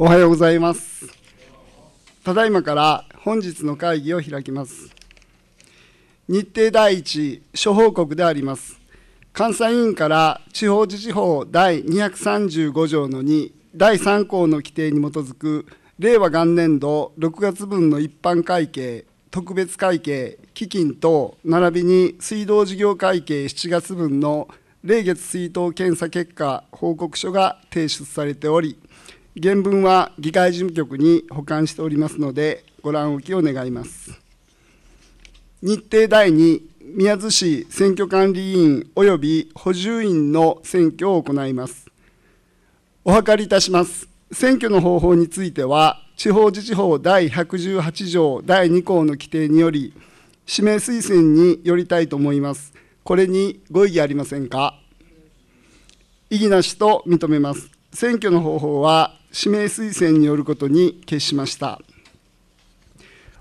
おはようございますただいまから本日の会議を開きます日程第1諸報告であります監査委員から地方自治法第235条の2第3項の規定に基づく令和元年度6月分の一般会計特別会計基金等並びに水道事業会計7月分の例月水道検査結果報告書が提出されており原文は議会事務局に保管しておりますので、ご覧おきを願います。日程第2、宮津市選挙管理委員及び補充員の選挙を行います。お諮りいたします。選挙の方法については、地方自治法第118条第2項の規定により、指名推薦によりたいと思います。これにご異議ありませんか異議なしと認めます。選挙の方法は指名推薦によることに決しました。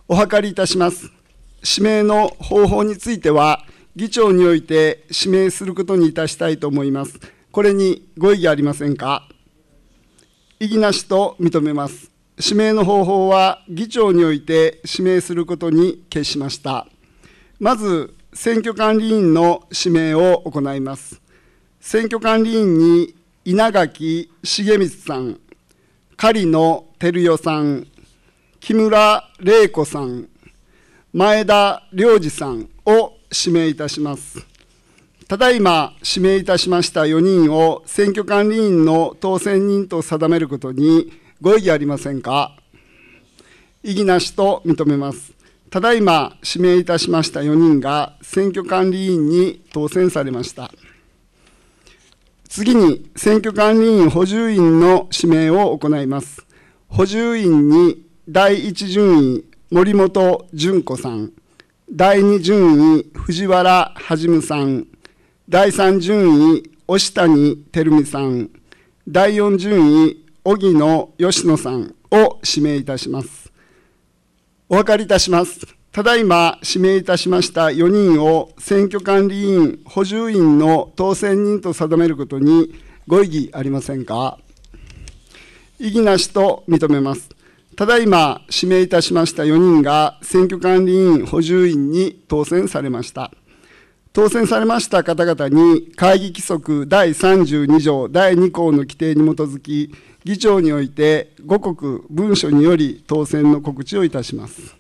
お諮りいたします。指名の方法については、議長において指名することにいたしたいと思います。これにご異議ありませんか異議なしと認めます。指名の方法は議長において指名することに決しました。まず、選挙管理委員の指名を行います。選挙管理委員に稲垣重光さん、狩野照代さん、木村玲子さん、前田良二さんを指名いたします。ただいま指名いたしました4人を選挙管理員の当選人と定めることにご異議ありませんか異議なしと認めます。ただいま指名いたしました4人が選挙管理委員に当選されました。次に選挙管理員補充員の指名を行います。補充員に第1順位森本純子さん、第2順位藤原はじさん、第3順位押谷照美さん、第4順位荻野義野さんを指名いたします。お分かりいたします。ただいま指名いたしました4人を選挙管理委員補充員の当選人と定めることにご異議ありませんか異議なしと認めます。ただいま指名いたしました4人が選挙管理委員補充員に当選されました。当選されました方々に会議規則第32条第2項の規定に基づき議長において五国文書により当選の告知をいたします。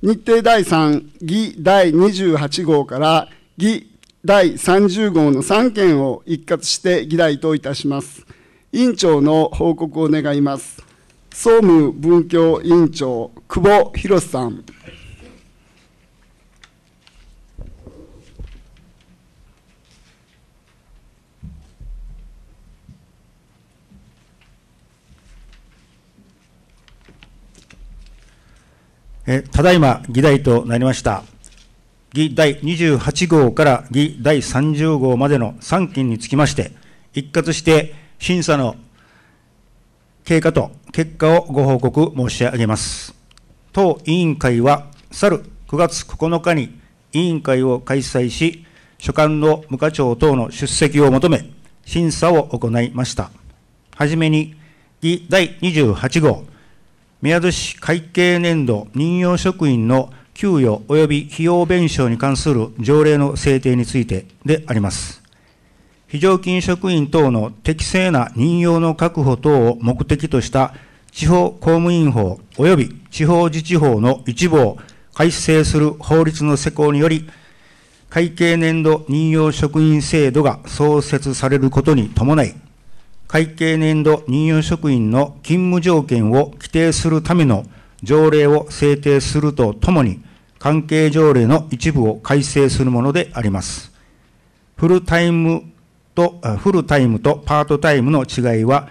日程第3、議第28号から議第30号の3件を一括して議題といたします。委員長の報告を願います。総務文教委員長、久保博さん。えただいま議題となりました。議第28号から議第30号までの3件につきまして、一括して審査の経過と結果をご報告申し上げます。当委員会は、去る9月9日に委員会を開催し、所管の無課長等の出席を求め、審査を行いました。はじめに、議第28号、宮津市会計年度任用職員の給与及び費用弁償に関する条例の制定についてであります。非常勤職員等の適正な任用の確保等を目的とした地方公務員法及び地方自治法の一部を改正する法律の施行により、会計年度任用職員制度が創設されることに伴い、会計年度任用職員の勤務条件を規定するための条例を制定するとともに、関係条例の一部を改正するものであります。フルタイムと、フルタイムとパートタイムの違いは、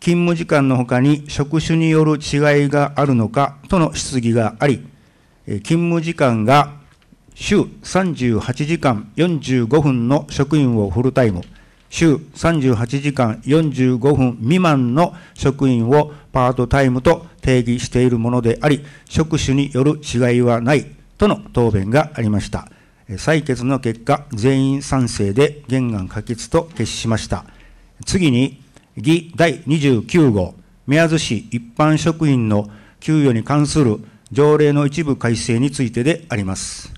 勤務時間の他に職種による違いがあるのかとの質疑があり、勤務時間が週38時間45分の職員をフルタイム、週38時間45分未満の職員をパートタイムと定義しているものであり、職種による違いはないとの答弁がありました。採決の結果、全員賛成で原案可決と決しました。次に、議第29号、宮津市一般職員の給与に関する条例の一部改正についてであります。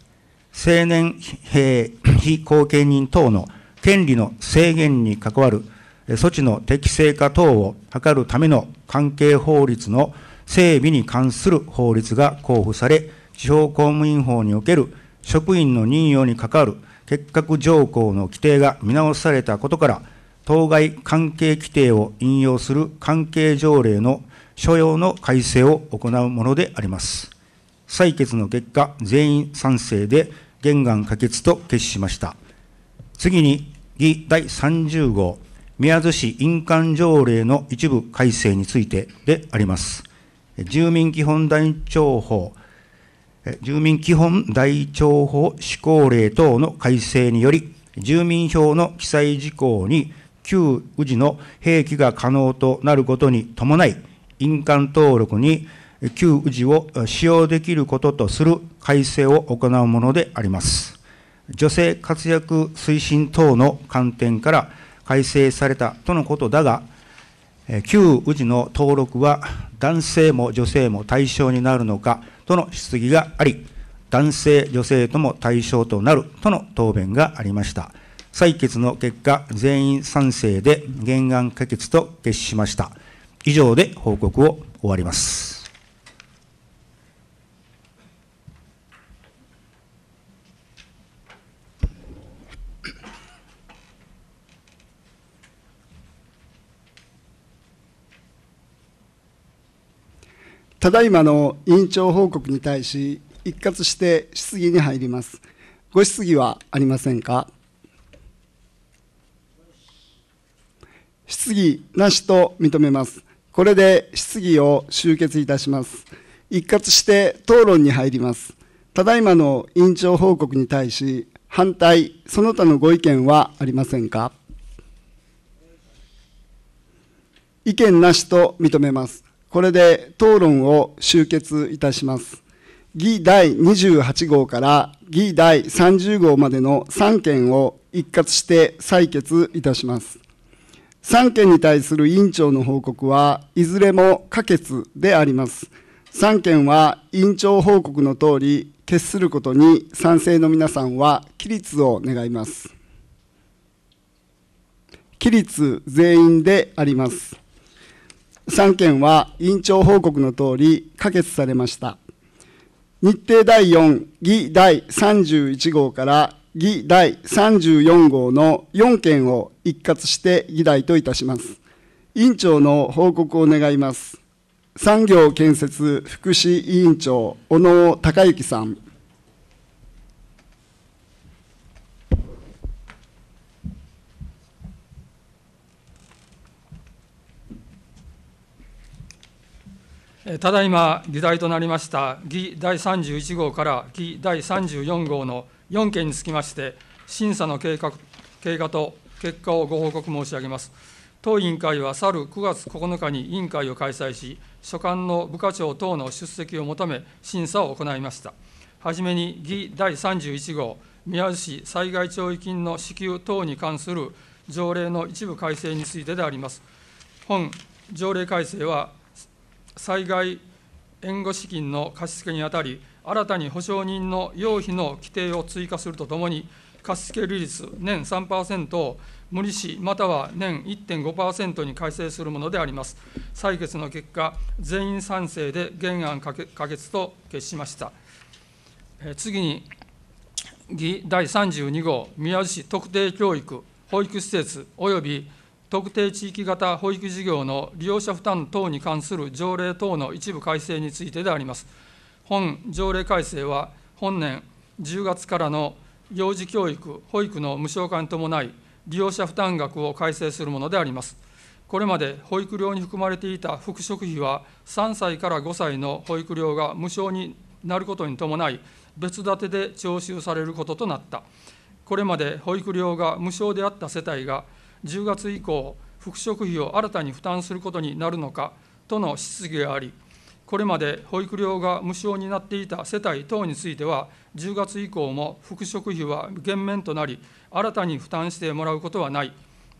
青年、非後見人等の権利の制限に関わる措置の適正化等を図るための関係法律の整備に関する法律が公布され、地方公務員法における職員の任用に関わる欠格条項の規定が見直されたことから、当該関係規定を引用する関係条例の所要の改正を行うものであります。採決の結果、全員賛成で、原案可決と決しました。次に、議第30号、宮津市印鑑条例の一部改正についてであります。住民基本台帳法、住民基本台帳法施行令等の改正により、住民票の記載事項に旧宇治の兵器が可能となることに伴い、印鑑登録に旧宇治を使用できることとする改正を行うものであります。女性活躍推進等の観点から改正されたとのことだが、旧氏の登録は男性も女性も対象になるのかとの質疑があり、男性、女性とも対象となるとの答弁がありました。採決の結果、全員賛成で原案可決と決しました。以上で報告を終わります。ただいまの委員長報告に対し、一括して質疑に入ります。ご質疑はありませんか質疑なしと認めます。これで質疑を終結いたします。一括して討論に入ります。ただいまの委員長報告に対し、反対、その他のご意見はありませんか意見なしと認めます。これで討論を終結いたします。議第28号から議第30号までの3件を一括して採決いたします。3件に対する委員長の報告はいずれも可決であります。3件は委員長報告のとおり、決することに賛成の皆さんは起立を願います。起立全員であります。3件は委員長報告のとおり可決されました。日程第4、議第31号から議第34号の4件を一括して議題といたします。委員長の報告を願います。産業建設福祉委員長、小野隆之さん。ただいま議題となりました議第31号から議第34号の4件につきまして、審査の経過経過と結果をご報告申し上げます。当委員会は去る9月9日に委員会を開催し、所管の部課長等の出席を求め、審査を行いました。はじめに議第31号、宮津市災害徴益金の支給等に関する条例の一部改正についてであります。本条例改正は災害援護資金の貸付にあたり、新たに保証人の要費の規定を追加するとともに、貸付利率年3%を無利子または年1.5%に改正するものであります。採決の結果、全員賛成で原案可決と決しました。え次に、議第32号、宮津市特定教育、保育施設及び特定地域型保育事業の利用者負担等に関する条例等の一部改正についてであります。本条例改正は、本年10月からの幼児教育・保育の無償化に伴い、利用者負担額を改正するものであります。これまで保育料に含まれていた復職費は、3歳から5歳の保育料が無償になることに伴い、別立てで徴収されることとなった。これまで保育料が無償であった世帯が、10月以降、復職費を新たに負担することになるのかとの質疑があり、これまで保育料が無償になっていた世帯等については、10月以降も復職費は減免となり、新たに負担してもらうことはない、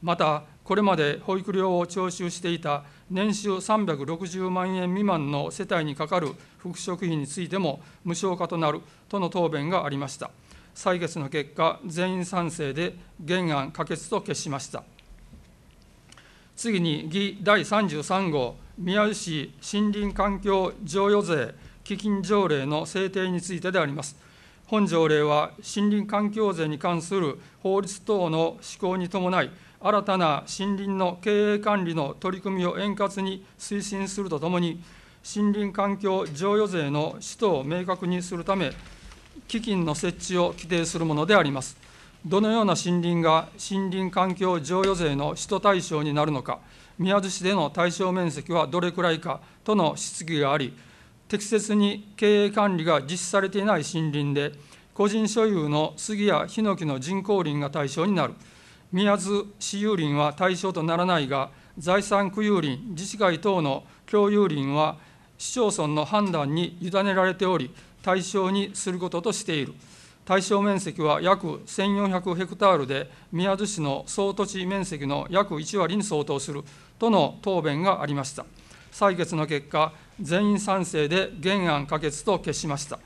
また、これまで保育料を徴収していた年収360万円未満の世帯にかかる復職費についても無償化となるとの答弁がありました。採決の結果、全員賛成で原案可決と決しました。次に、議第33号、宮城市森林環境譲与税基金条例の制定についてであります。本条例は森林環境税に関する法律等の施行に伴い、新たな森林の経営管理の取り組みを円滑に推進するとともに、森林環境譲与税の使途を明確にするため、基金の設置を規定するものであります。どのような森林が森林環境譲与税の使途対象になるのか、宮津市での対象面積はどれくらいかとの質疑があり、適切に経営管理が実施されていない森林で、個人所有の杉やヒノキの人工林が対象になる。宮津私有林は対象とならないが、財産区有林、自治会等の共有林は市町村の判断に委ねられており、対象にすることとしている。対象面積は約1400ヘクタールで、宮津市の総土地面積の約1割に相当するとの答弁がありました。採決の結果、全員賛成で原案可決と決しました。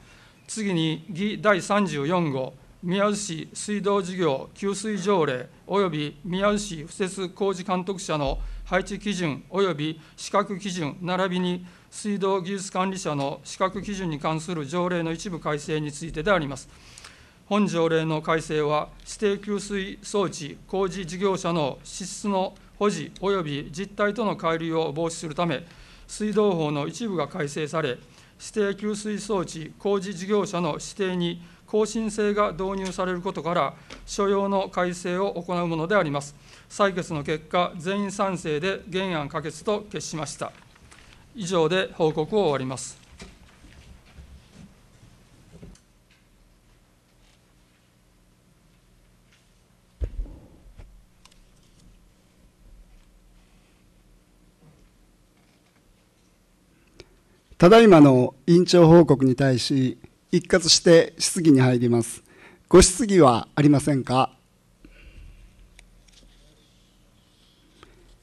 次に、議第34号、宮津市水道事業給水条例及び宮津市敷設工事監督者の配置基準及び資格基準並びに水道技術管理者の資格基準に関する条例の一部改正についてであります。本条例の改正は、指定給水装置工事事業者の支出の保持及び実態との乖離を防止するため、水道法の一部が改正され、指定給水装置工事事業者の指定に更新制が導入されることから、所要の改正を行うものであります。採決の結果、全員賛成で原案可決と決しました。以上で報告を終わります。ただいまの委員長報告に対し、一括して質疑に入ります。ご質疑はありませんか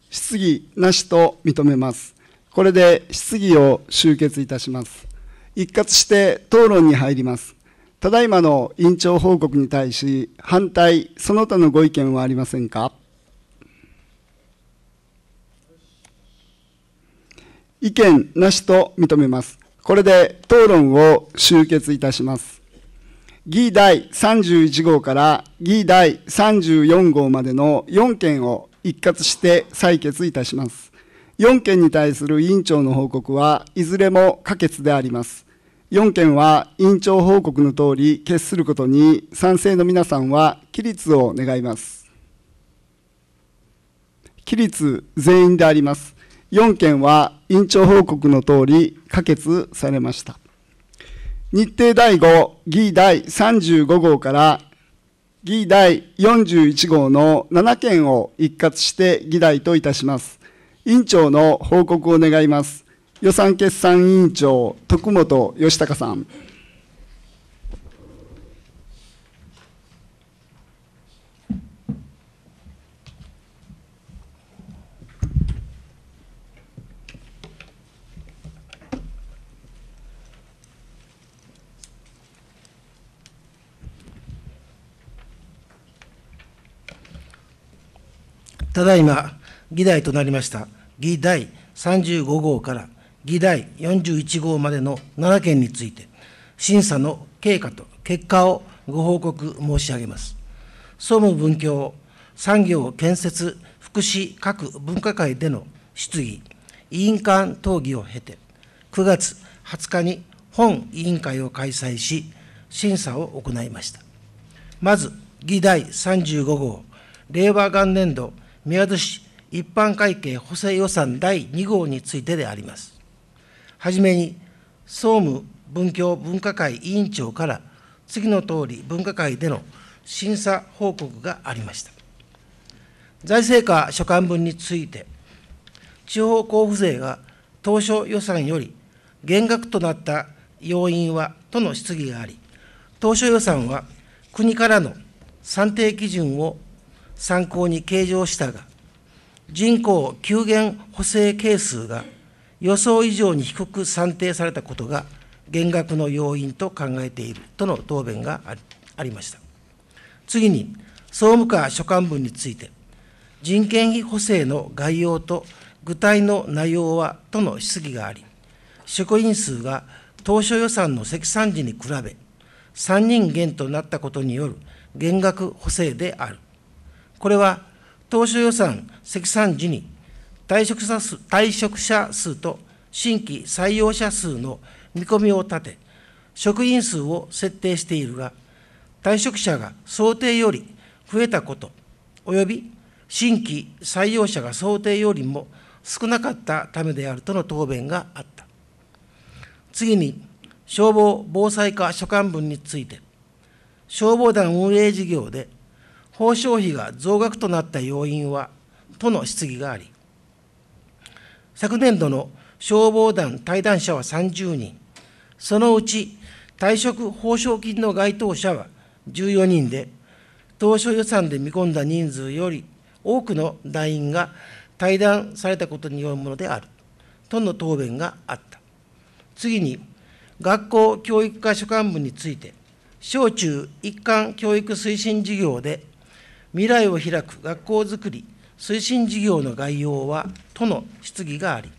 質疑なしと認めます。これで質疑を終結いたします。一括して討論に入ります。ただいまの委員長報告に対し、反対、その他のご意見はありませんか意見なしと認めます。これで討論を終結いたします。議第31号から議第34号までの4件を一括して採決いたします。4件に対する委員長の報告はいずれも可決であります。4件は委員長報告のとおり決することに賛成の皆さんは起立を願います。起立全員であります。4件は委員長報告のとおり可決されました。日程第5議第35号から議第41号の7件を一括して議題といたします。委員長の報告を願います。予算決算委員長、徳本義孝さん。ただいま議題となりました議題35号から議題41号までの7件について、審査の経過と結果をご報告申し上げます。総務文教産業建設福祉各分科会での質疑、委員間討議を経て、9月20日に本委員会を開催し、審査を行いました。まず、議題35号、令和元年度宮津市一般会計補正予算第2号についてであります。はじめに、総務文教分科会委員長から、次のとおり分科会での審査報告がありました。財政課所管分について、地方交付税が当初予算より減額となった要因はとの質疑があり、当初予算は国からの算定基準を参考に計上したが、人口急減補正係数が予想以上に低く算定されたことが減額の要因と考えているとの答弁がありました。次に、総務課所管部について、人件費補正の概要と具体の内容はとの質疑があり、職員数が当初予算の積算時に比べ、3人減となったことによる減額補正である。これは当初予算積算時に退職者数退職者数と新規採用者数の見込みを立て、職員数を設定しているが、退職者が想定より増えたこと、および新規採用者が想定よりも少なかったためであるとの答弁があった。次に、消防防災課所管分について、消防団運営事業で報奨費が増額となった要因はとの質疑があり、昨年度の消防団退団者は30人、そのうち退職報奨金の該当者は14人で、当初予算で見込んだ人数より多くの団員が退団されたことによるものであるとの答弁があった。次に、学校教育科所管部について、小中一貫教育推進事業で未来を開く学校づくり推進事業の概要はとの質疑があり、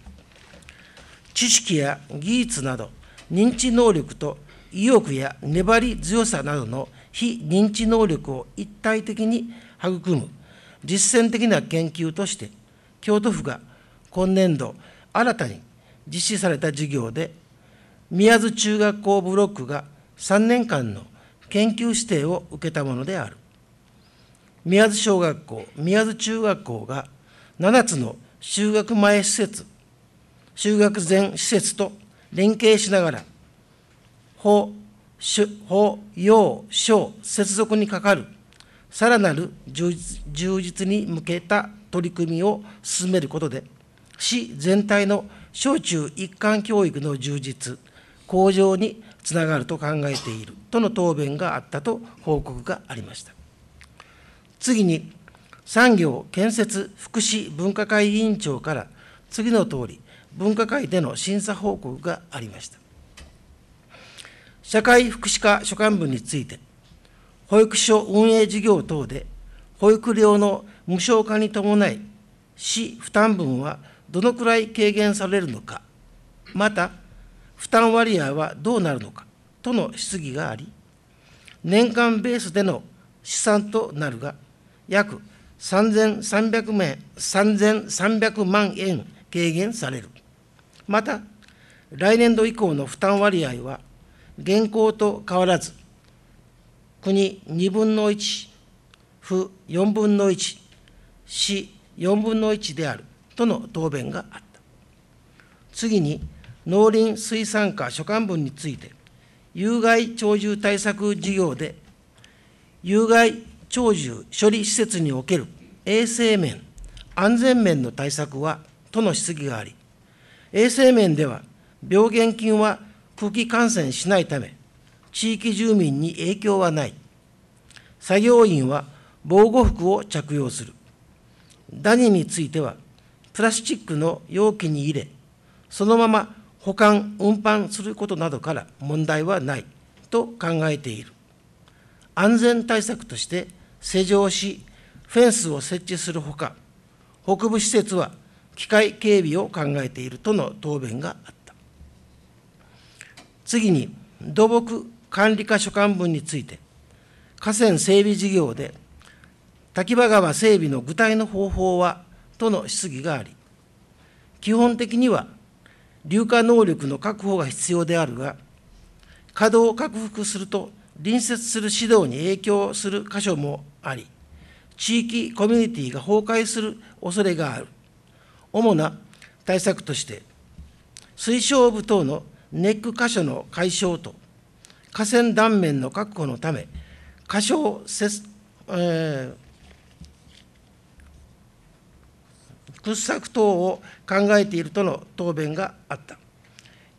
知識や技術など、認知能力と意欲や粘り強さなどの非認知能力を一体的に育む実践的な研究として、京都府が今年度新たに実施された事業で、宮津中学校ブロックが3年間の研究指定を受けたものである。宮津小学校、宮津中学校が7つの就学前施設、就学前施設と連携しながら、法、法、要、小、接続にかかる、さらなる充実充実に向けた取り組みを進めることで、市全体の小中一貫教育の充実、向上につながると考えているとの答弁があったと報告がありました。次に、産業建設福祉分科会委員長から次のとおり、分科会での審査報告がありました。社会福祉課所管部について、保育所運営事業等で、保育料の無償化に伴い、市負担分はどのくらい軽減されるのか、また、負担割合はどうなるのかとの質疑があり、年間ベースでの試算となるが、約3300名、3300万円軽減される。また、来年度以降の負担割合は、現行と変わらず、国2分の1、府4分の1、市4分の1であるとの答弁があった。次に、農林水産課所管分について、有害鳥獣対策事業で、有害長寿処理施設における衛生面、安全面の対策はとの質疑があり、衛生面では病原菌は空気感染しないため、地域住民に影響はない。作業員は防護服を着用する。ダニについては、プラスチックの容器に入れ、そのまま保管、運搬することなどから問題はないと考えている。安全対策として、施錠し、フェンスを設置するほか、北部施設は機械警備を考えているとの答弁があった。次に、土木管理課所管分について、河川整備事業で滝場川整備の具体の方法はとの質疑があり、基本的には硫化能力の確保が必要であるが、稼働を克服すると隣接する指導に影響する箇所もあり、地域コミュニティが崩壊する恐れがある。主な対策として、推奨部等のネック箇所の解消と、河川断面の確保のため、箇所節、えー、掘削等を考えているとの答弁があった。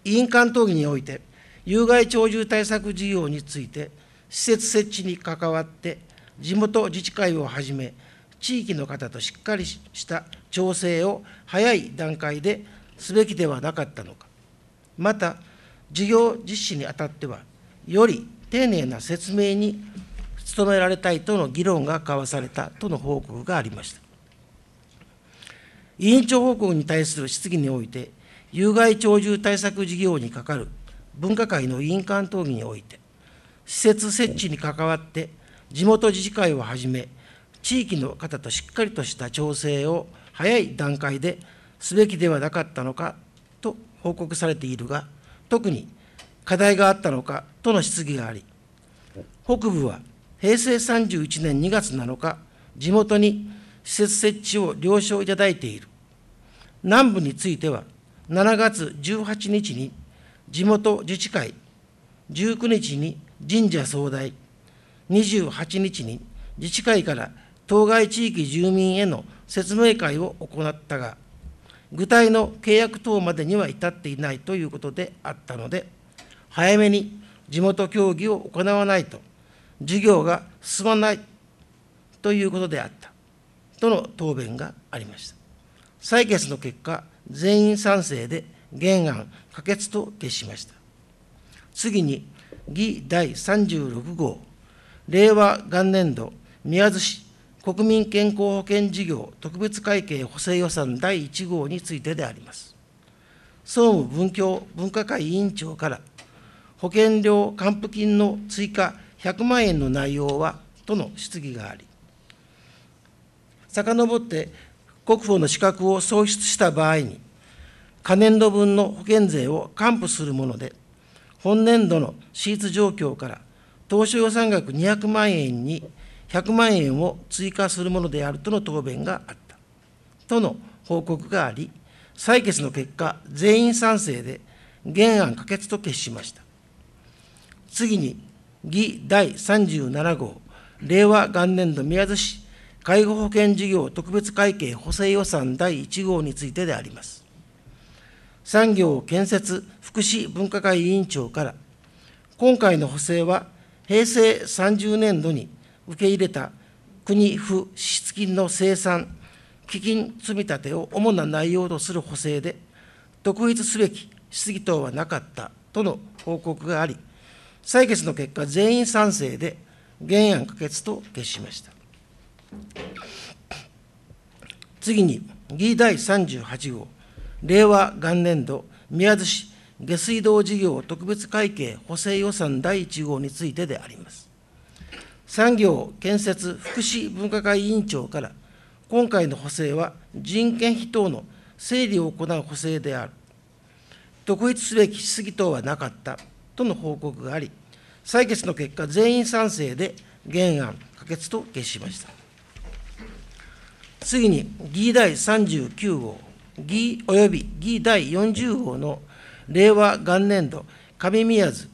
委員間討議において、有害鳥獣対策事業について、施設設置に関わって、地元自治会をはじめ、地域の方としっかりした調整を早い段階ですべきではなかったのか、また、事業実施にあたっては、より丁寧な説明に努められたいとの議論が交わされたとの報告がありました。委員長報告に対する質疑において、有害鳥獣対策事業にかかる分科会の委員間討議において、施設設置に関わって、地元自治会をはじめ、地域の方としっかりとした調整を早い段階ですべきではなかったのかと報告されているが、特に課題があったのかとの質疑があり、北部は平成31年2月7日、地元に施設設置を了承いただいている。南部については、7月18日に地元自治会、19日に神社総代、28日に自治会から当該地域住民への説明会を行ったが、具体の契約等までには至っていないということであったので、早めに地元協議を行わないと、事業が進まないということであった、との答弁がありました。採決の結果、全員賛成で原案可決と決しました。次に、議第36号、令和元年度宮津市国民健康保険事業特別会計補正予算第1号についてであります。総務文教分科会委員長から、保険料還付金の追加100万円の内容はとの質疑があり、遡って国保の資格を創出した場合に、可燃度分の保険税を還付するもので、本年度の支出状況から、当初予算額200万円に100万円を追加するものであるとの答弁があった。との報告があり、採決の結果、全員賛成で、原案可決と決しました。次に、議第37号、令和元年度宮津市介護保険事業特別会計補正予算第1号についてであります。産業建設福祉分科会委員長から、今回の補正は平成30年度に受け入れた国府支出金の生産、基金積み立てを主な内容とする補正で、独立すべき質疑等はなかったとの報告があり、採決の結果、全員賛成で、原案可決と決しました。次に、議第38号、令和元年度宮津市下水道事業特別会計補正予算第1号についてであります。産業建設福祉分科会委員長から、今回の補正は人件費等の整理を行う補正である、独立すべき質疑等はなかったとの報告があり、採決の結果、全員賛成で原案可決と決しました。次に、議題39号。議及び議第40号の令和元年度上宮津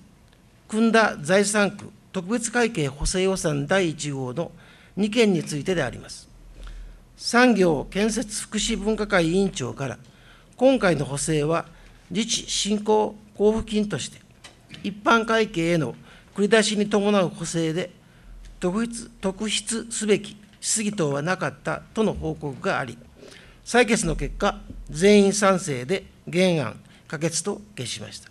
組んだ財産区特別会計補正予算第1号の2件についてであります。産業建設福祉分科会委員長から、今回の補正は自治振興交付金として、一般会計への繰り出しに伴う補正で、特筆特筆すべき質疑等はなかったとの報告があり、採決の結果、全員賛成で原案可決と決しました。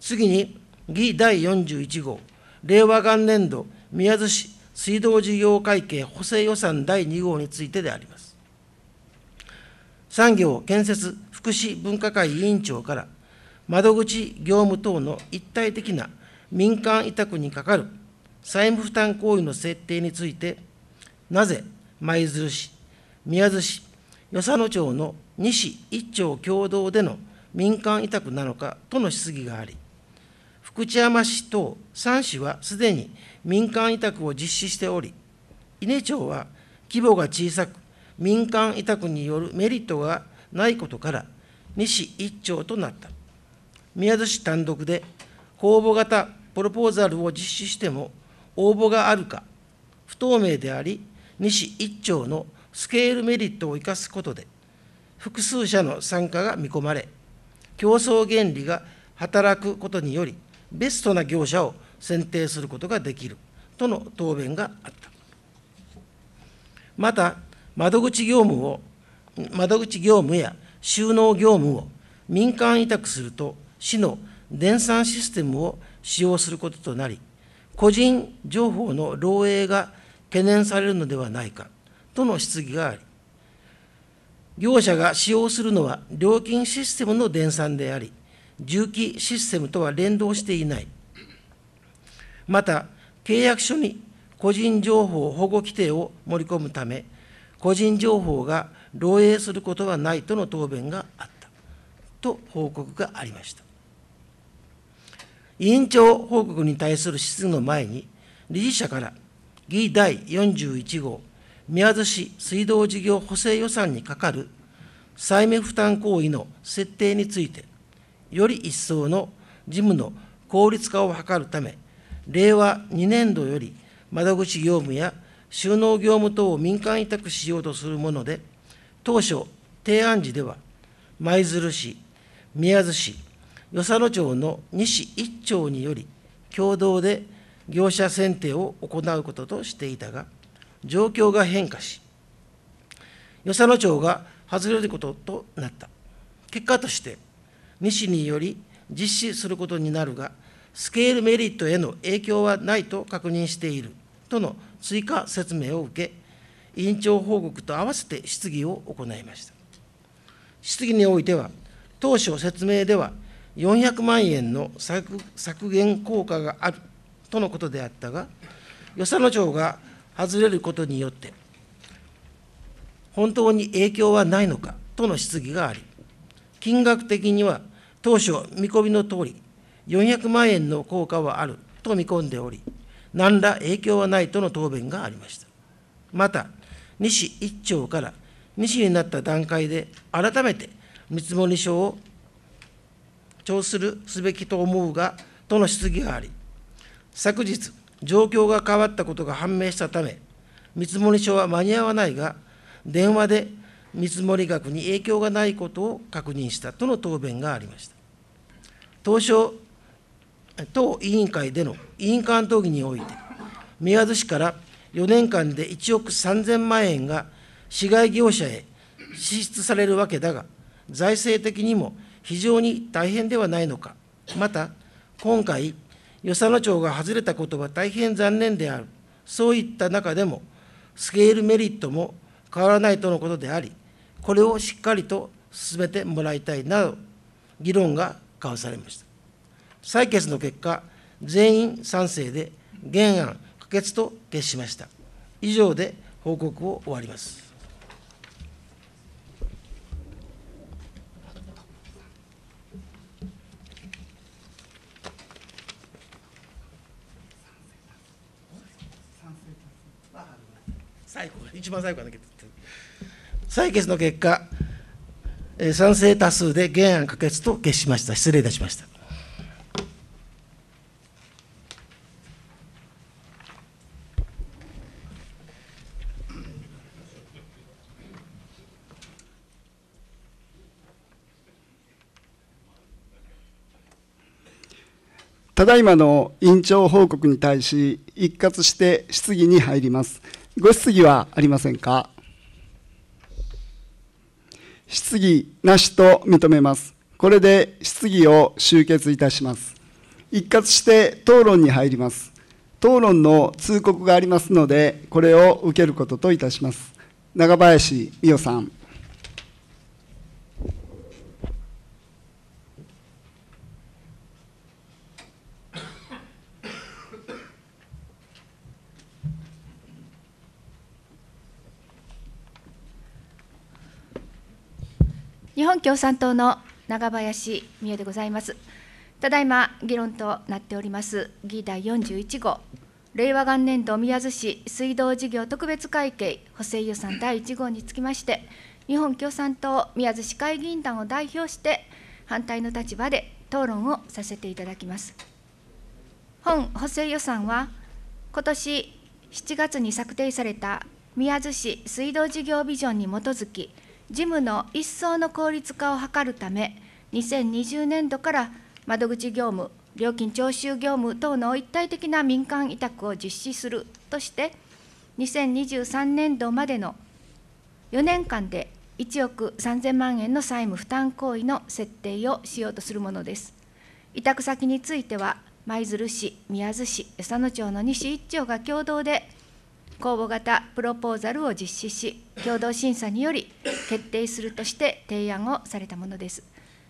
次に、議第41号、令和元年度宮津市水道事業会計補正予算第2号についてであります。産業建設福祉分科会委員長から、窓口業務等の一体的な民間委託にかかる債務負担行為の設定について、なぜ舞鶴市、宮津市、与謝野町の西一町共同での民間委託なのかとの質疑があり、福知山市等3市はすでに民間委託を実施しており、伊根町は規模が小さく、民間委託によるメリットがないことから、西一町となった。宮津市単独で公募型プロポーザルを実施しても応募があるか不透明であり、西一町のスケールメリットを生かすことで、複数社の参加が見込まれ、競争原理が働くことにより、ベストな業者を選定することができるとの答弁があった。また、窓口業務を窓口業務や収納業務を民間委託すると、市の電算システムを使用することとなり、個人情報の漏洩が懸念されるのではないかとの質疑があり、業者が使用するのは料金システムの電算であり、重機システムとは連動していない。また、契約書に個人情報保護規定を盛り込むため、個人情報が漏洩することはないとの答弁があったと報告がありました。委員長報告に対する質疑の前に、理事者から、議第41号、宮津市水道事業補正予算にかかる債務負担行為の設定について、より一層の事務の効率化を図るため、令和2年度より窓口業務や収納業務等を民間委託しようとするもので、当初、提案時では、舞鶴市、宮津市、与謝野町の西1町により、共同で業者選定を行うこととしていたが、状況が変化し、与謝野町が外れることとなった。結果として、西により実施することになるが、スケールメリットへの影響はないと確認しているとの追加説明を受け、委員長報告と合わせて質疑を行いました。質疑においては、当初説明では400万円の削減効果があるとのことであったが、与謝野町が外れることによって、本当に影響はないのかとの質疑があり、金額的には当初見込みの通り、400万円の効果はあると見込んでおり、何ら影響はないとの答弁がありました。また、西1丁から2市になった段階で、改めて見積書を調するすべきと思うが、との質疑があり、昨日、状況が変わったことが判明したため、見積書は間に合わないが、電話で見積額に影響がないことを確認したとの答弁がありました。当初、当委員会での委員間討議において、宮津市から4年間で1億3000万円が市外業者へ支出されるわけだが、財政的にも非常に大変ではないのか、また今回、与謝野町が外れたことは大変残念である。そういった中でも、スケールメリットも変わらないとのことであり、これをしっかりと進めてもらいたいなど、議論が交わされました。採決の結果、全員賛成で原案可決と決しました。以上で報告を終わります。最後一番最後だけ採決の結果、えー、賛成多数で原案可決と決しました失礼いたしましたただいまの委員長報告に対し、一括して質疑に入ります。ご質疑はありませんか質疑なしと認めます。これで質疑を終結いたします。一括して討論に入ります。討論の通告がありますので、これを受けることといたします。長林美代さん。日本共産党の長林美代でございます。ただいま議論となっております議題41号、令和元年度宮津市水道事業特別会計補正予算第1号につきまして、日本共産党宮津市会議員団を代表して、反対の立場で討論をさせていただきます。本補正予算は、今年7月に策定された宮津市水道事業ビジョンに基づき、事務の一層の効率化を図るため、2020年度から窓口業務、料金徴収業務等の一体的な民間委託を実施するとして、2023年度までの4年間で1億3000万円の債務負担行為の設定をしようとするものです。委託先については、舞鶴市、宮津市、与謝野町の西1町が共同で公募型プロポーザルを実施し共同審査により決定するとして提案をされたものです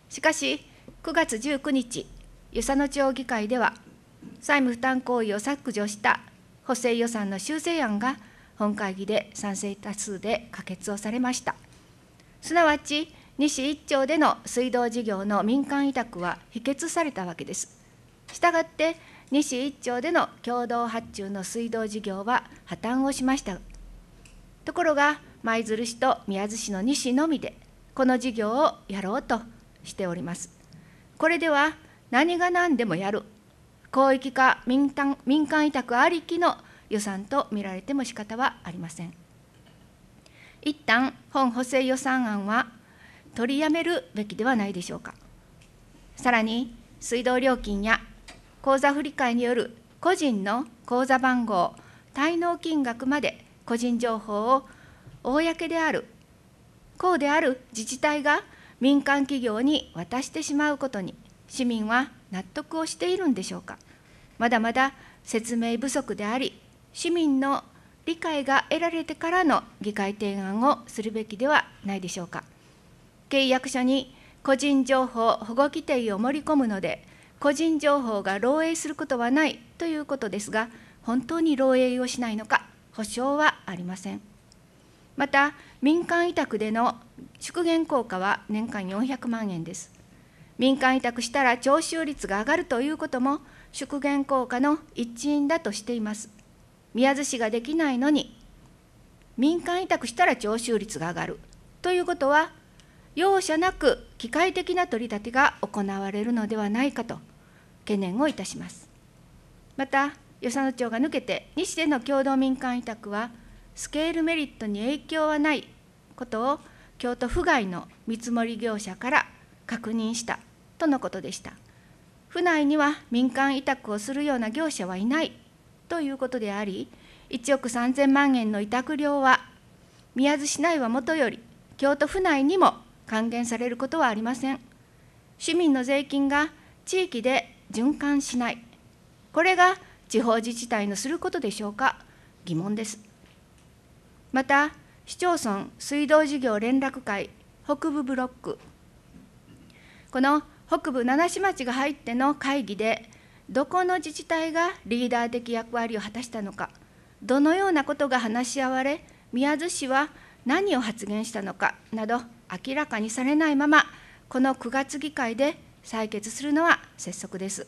しかし9月19日与謝野町議会では債務負担行為を削除した補正予算の修正案が本会議で賛成多数で可決をされましたすなわち西1町での水道事業の民間委託は否決されたわけですしたがって西1町での共同発注の水道事業は破綻をしましたところが舞鶴市と宮津市の2市のみでこの事業をやろうとしておりますこれでは何が何でもやる広域化民間民間委託ありきの予算と見られても仕方はありません一旦本補正予算案は取りやめるべきではないでしょうかさらに水道料金や口座振替による個人の口座番号、滞納金額まで個人情報を公である、公である自治体が民間企業に渡してしまうことに市民は納得をしているんでしょうか。まだまだ説明不足であり、市民の理解が得られてからの議会提案をするべきではないでしょうか。契約書に個人情報保護規定を盛り込むので、個人情報が漏洩することはないということですが、本当に漏洩をしないのか、保証はありません。また、民間委託での縮減効果は年間400万円です。民間委託したら徴収率が上がるということも、縮減効果の一因だとしています。宮津市ができないのに、民間委託したら徴収率が上がるということは、容赦なく機械的な取り立てが行われるのではないかと懸念をいたしますまた与謝野町が抜けて西での共同民間委託はスケールメリットに影響はないことを京都府外の見積もり業者から確認したとのことでした府内には民間委託をするような業者はいないということであり1億3000万円の委託料は宮津市内はもとより京都府内にも還元されることはありません。市民の税金が地域で循環しない、これが地方自治体のすることでしょうか、疑問です。また、市町村水道事業連絡会北部ブロック、この北部七市町が入っての会議で、どこの自治体がリーダー的役割を果たしたのか、どのようなことが話し合われ、宮津市は何を発言したのかなど、明らかにされないまま、この9月議会で採決するのは拙速です。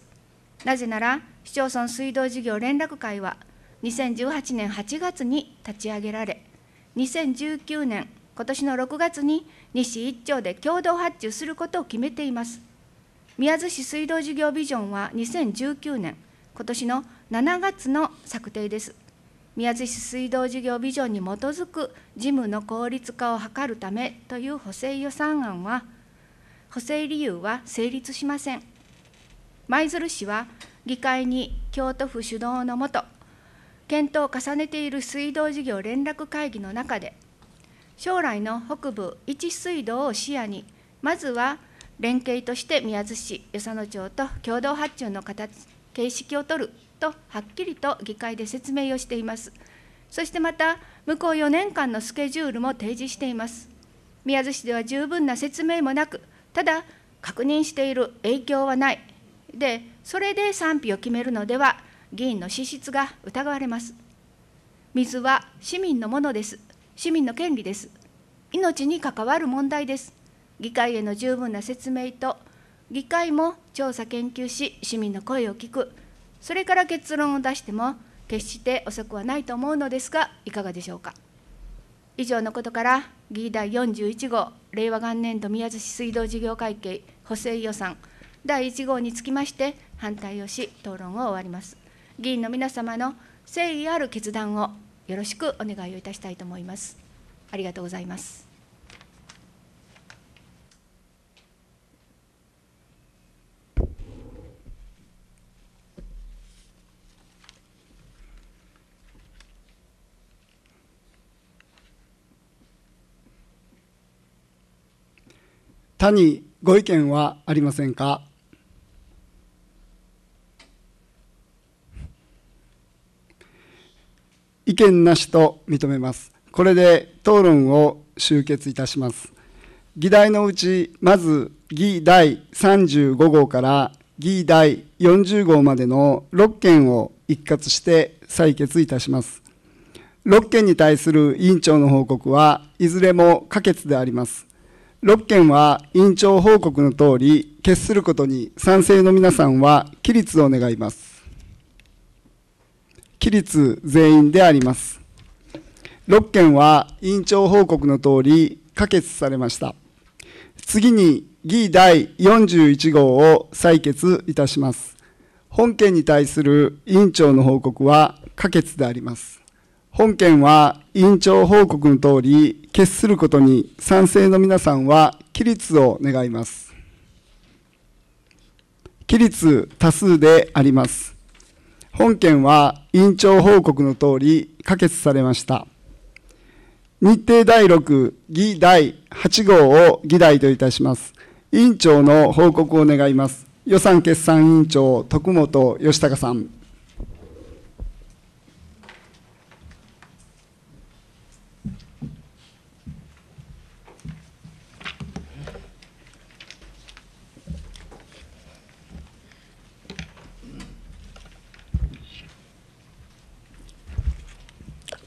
なぜなら、市町村水道事業連絡会は、2018年8月に立ち上げられ、2019年、今年の6月に西1町で共同発注することを決めています。宮津市水道事業ビジョンは2019年、今年の7月の策定です。宮津市水道事業ビジョンに基づく事務の効率化を図るためという補正予算案は、補正理由は成立しません。舞鶴市は議会に京都府主導のもと、検討を重ねている水道事業連絡会議の中で、将来の北部一水道を視野に、まずは連携として宮津市、与謝野町と共同発注の形形式を取るとはっきりと議会で説明をしています。そしてまた、向こう4年間のスケジュールも提示しています。宮津市では十分な説明もなく、ただ、確認している影響はない。で、それで賛否を決めるのでは、議員の資質が疑われます。水は市民のものです。市民の権利です。命に関わる問題です。議会への十分な説明と、議会も調査研究し、市民の声を聞く。それから結論を出しても決して遅くはないと思うのですがいかがでしょうか以上のことから議第41号令和元年度宮津市水道事業会計補正予算第1号につきまして反対をし討論を終わります議員の皆様の誠意ある決断をよろしくお願いをいたしたいと思いますありがとうございます他にご意見はありませんか意見なしと認めます。これで討論を終結いたします。議題のうち、まず議第35号から議第40号までの6件を一括して採決いたします。6件に対する委員長の報告はいずれも可決であります。6件は委員長報告のとおり、決することに賛成の皆さんは、起立を願います。起立全員であります。6件は委員長報告のとおり、可決されました。次に、議第41号を採決いたします。本件に対する委員長の報告は可決であります。本件は委員長報告のとおり、決することに賛成の皆さんは、起立を願います。起立多数であります。本件は委員長報告のとおり可決されました。日程第6議第8号を議題といたします。委員長の報告を願います。予算決算委員長、徳本義孝さん。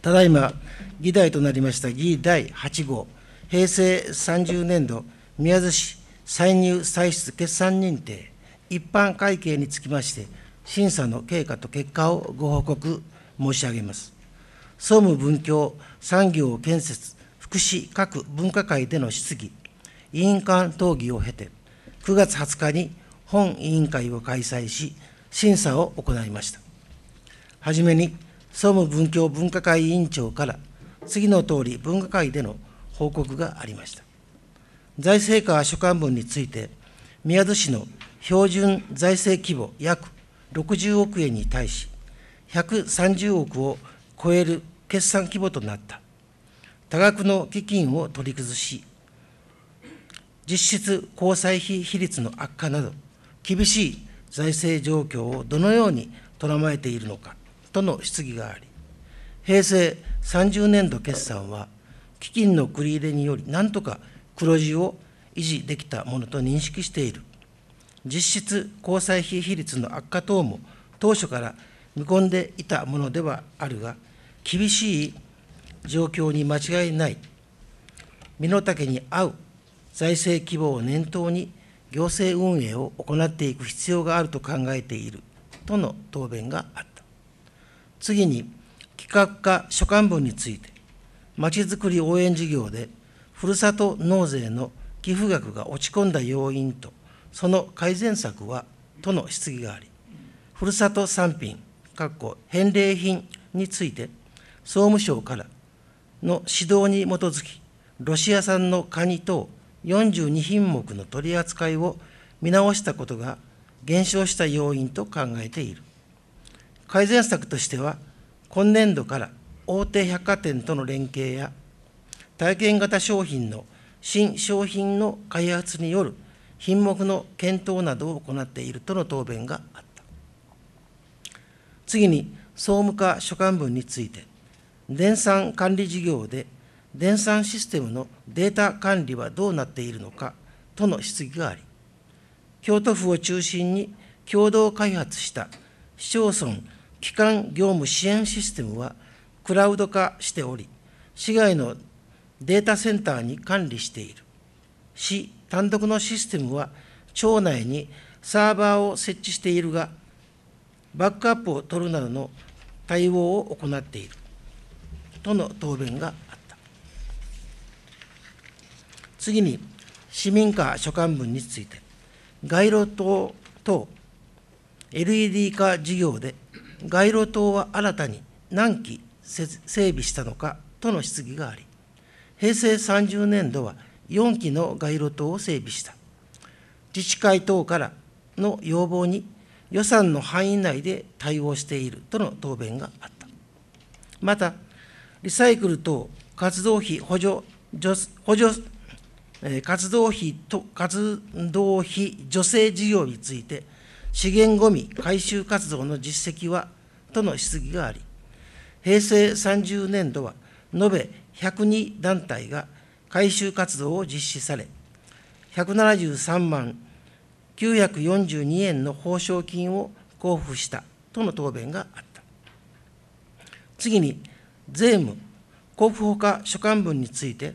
ただいま、議題となりました議第8号、平成30年度宮津市歳入歳出決算認定、一般会計につきまして、審査の経過と結果をご報告申し上げます。総務文教産業建設福祉各分科会での質疑、委員間討議を経て、9月20日に本委員会を開催し、審査を行いました。はじめに、総務文教分科会委員長から次のとおり分科会での報告がありました財政課所管分について宮津市の標準財政規模約60億円に対し130億を超える決算規模となった多額の基金を取り崩し実質交際費比率の悪化など厳しい財政状況をどのようにとらまえているのかとの質疑があり、平成30年度決算は、基金の繰り入れにより、なんとか黒字を維持できたものと認識している。実質交際費比率の悪化等も当初から見込んでいたものではあるが、厳しい状況に間違いない、身の丈に合う財政規模を念頭に、行政運営を行っていく必要があると考えているとの答弁があった。次に、企画課所管部について、まちづくり応援事業で、ふるさと納税の寄付額が落ち込んだ要因と、その改善策はとの質疑があり、ふるさと産品、かっこ返礼品について、総務省からの指導に基づき、ロシア産のカニ等42品目の取り扱いを見直したことが減少した要因と考えている。改善策としては、今年度から大手百貨店との連携や、体験型商品の新商品の開発による品目の検討などを行っているとの答弁があった。次に、総務課所管分について、電産管理事業で電産システムのデータ管理はどうなっているのかとの質疑があり、京都府を中心に共同開発した市町村基幹業務支援システムはクラウド化しており、市外のデータセンターに管理している。市単独のシステムは町内にサーバーを設置しているが、バックアップを取るなどの対応を行っているとの答弁があった。次に、市民課所管分について、街路灯等 LED 化事業で街路灯は新たに何基整備したのかとの質疑があり、平成30年度は4基の街路灯を整備した。自治会等からの要望に予算の範囲内で対応しているとの答弁があった。また、リサイクル等活動費補助補助活動費と活動費助成事業について、資源ごみ回収活動の実績はとの質疑があり、平成30年度は延べ102団体が回収活動を実施され、173万942円の報奨金を交付したとの答弁があった。次に、税務、交付ほか所管分について、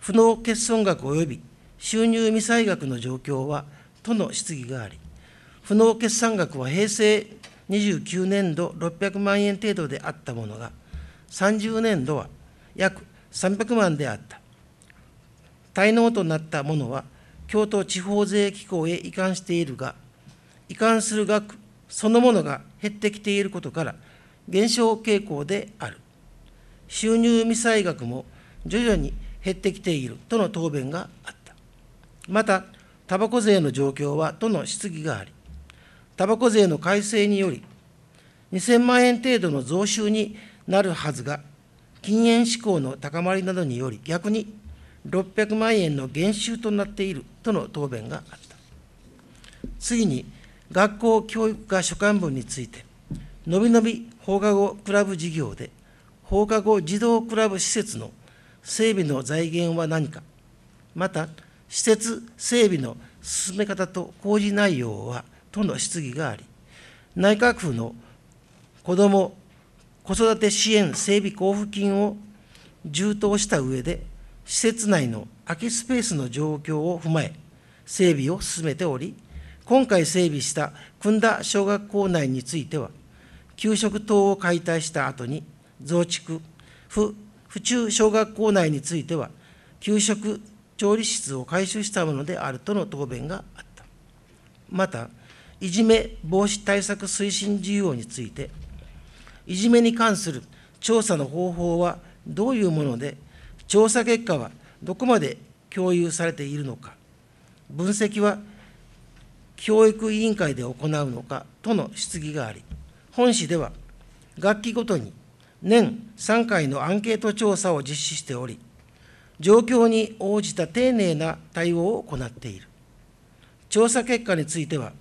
不能欠損額及び収入未済額の状況はとの質疑があり、不納決算額は平成29年度600万円程度であったものが、30年度は約300万であった。滞納となったものは、京都地方税機構へ移管しているが、移管する額そのものが減ってきていることから、減少傾向である。収入未済額も徐々に減ってきているとの答弁があった。また、たばこ税の状況はとの質疑があり、たばこ税の改正により、2000万円程度の増収になるはずが、禁煙志向の高まりなどにより、逆に600万円の減収となっているとの答弁があった。次に、学校教育課所管分について、のびのび放課後クラブ事業で、放課後児童クラブ施設の整備の財源は何か、また、施設整備の進め方と工事内容はとの質疑があり、内閣府の子ども・子育て支援整備交付金を充当した上で、施設内の空きスペースの状況を踏まえ、整備を進めており、今回整備した訓田小学校内については、給食等を解体した後に増築、府府中小学校内については、給食調理室を改修したものであるとの答弁があった。また、いじめ防止対策推進事業について、いじめに関する調査の方法はどういうもので、調査結果はどこまで共有されているのか、分析は教育委員会で行うのかとの質疑があり、本市では学期ごとに年3回のアンケート調査を実施しており、状況に応じた丁寧な対応を行っている。調査結果については、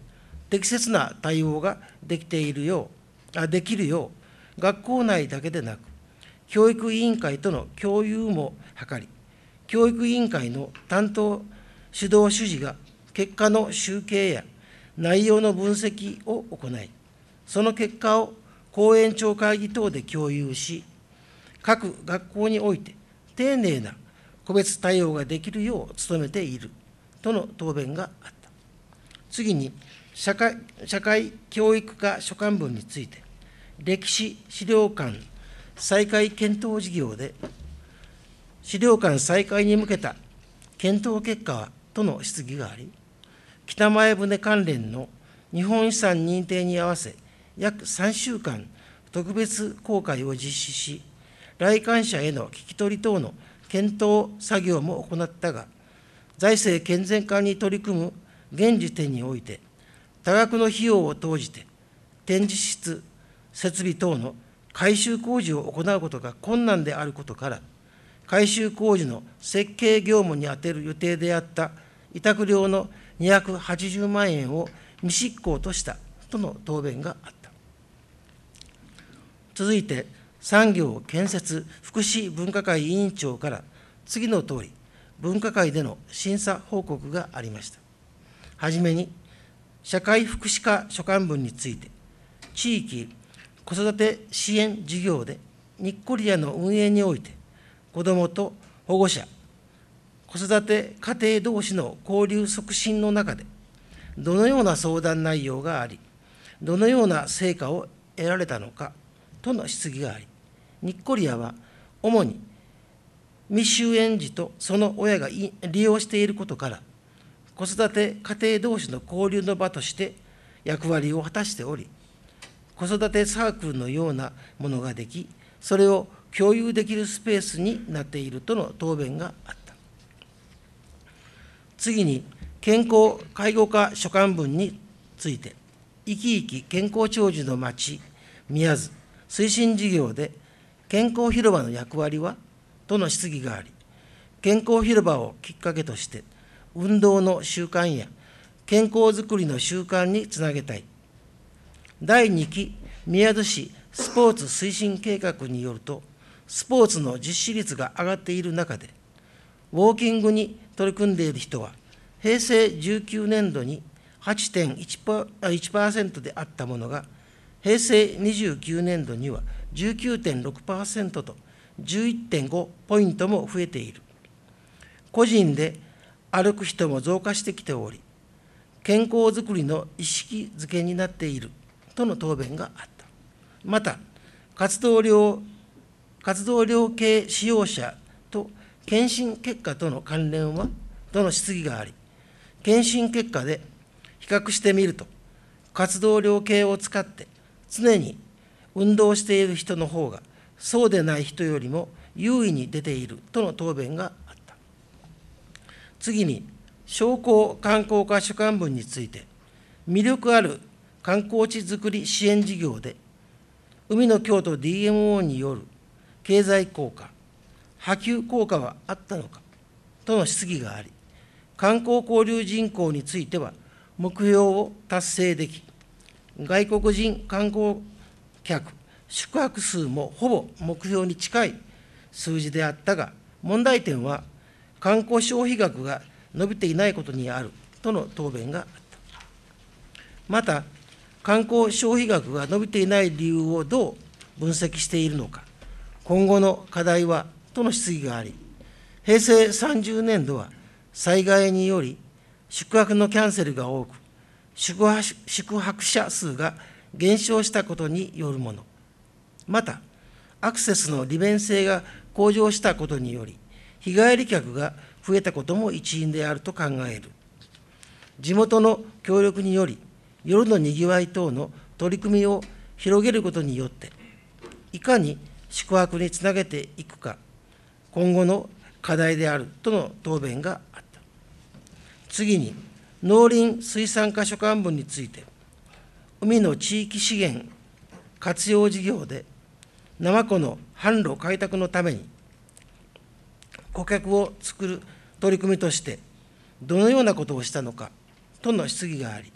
適切な対応ができているようあできるよう学校内だけでなく教育委員会との共有も図り教育委員会の担当指導主事が結果の集計や内容の分析を行いその結果を講演長会議等で共有し各学校において丁寧な個別対応ができるよう努めているとの答弁があった次に社会社会教育課所管分について、歴史資料館再開検討事業で、資料館再開に向けた検討結果はとの質疑があり、北前船関連の日本遺産認定に合わせ、約3週間、特別公開を実施し、来館者への聞き取り等の検討作業も行ったが、財政健全化に取り組む現時点において、多額の費用を投じて、展示室、設備等の改修工事を行うことが困難であることから、改修工事の設計業務に充てる予定であった委託料の280万円を未執行としたとの答弁があった。続いて、産業建設福祉分科会委員長から次のとおり、分科会での審査報告がありました。はじめに、社会福祉課所管分について、地域子育て支援事業で、ニッコリアの運営において、子どもと保護者、子育て家庭同士の交流促進の中で、どのような相談内容があり、どのような成果を得られたのかとの質疑があり、ニッコリアは主に未就園児とその親が利用していることから、子育て家庭同士の交流の場として役割を果たしており子育てサークルのようなものができそれを共有できるスペースになっているとの答弁があった次に健康介護課所管分について生き生き健康長寿の町宮津推進事業で健康広場の役割はとの質疑があり健康広場をきっかけとして運動の習慣や健康づくりの習慣につなげたい。第2期宮津市スポーツ推進計画によると、スポーツの実施率が上がっている中で、ウォーキングに取り組んでいる人は、平成19年度に8.1%であったものが、平成29年度には19.6%と、11.5ポイントも増えている。個人で歩く人も増加してきており健康づくりの意識づけになっているとの答弁があったまた活動量活動量計使用者と検診結果との関連はとの質疑があり検診結果で比較してみると活動量計を使って常に運動している人の方がそうでない人よりも優位に出ているとの答弁が次に、商工観光課所管分について、魅力ある観光地づくり支援事業で、海の京都 DMO による経済効果、波及効果はあったのかとの質疑があり、観光交流人口については、目標を達成でき、外国人観光客、宿泊数もほぼ目標に近い数字であったが、問題点は観光消費額が伸びていないことにあるとの答弁があった。また、観光消費額が伸びていない理由をどう分析しているのか、今後の課題はとの質疑があり、平成30年度は災害により宿泊のキャンセルが多く、宿泊宿泊者数が減少したことによるもの、また、アクセスの利便性が向上したことにより、日帰り客が増えたことも一因であると考える。地元の協力により、夜のにぎわい等の取り組みを広げることによって、いかに宿泊につなげていくか、今後の課題であるとの答弁があった。次に、農林水産科所管部について、海の地域資源活用事業で、ナマコの販路開拓のために、顧客を作る取り組みとして、どのようなことをしたのかとの質疑があり、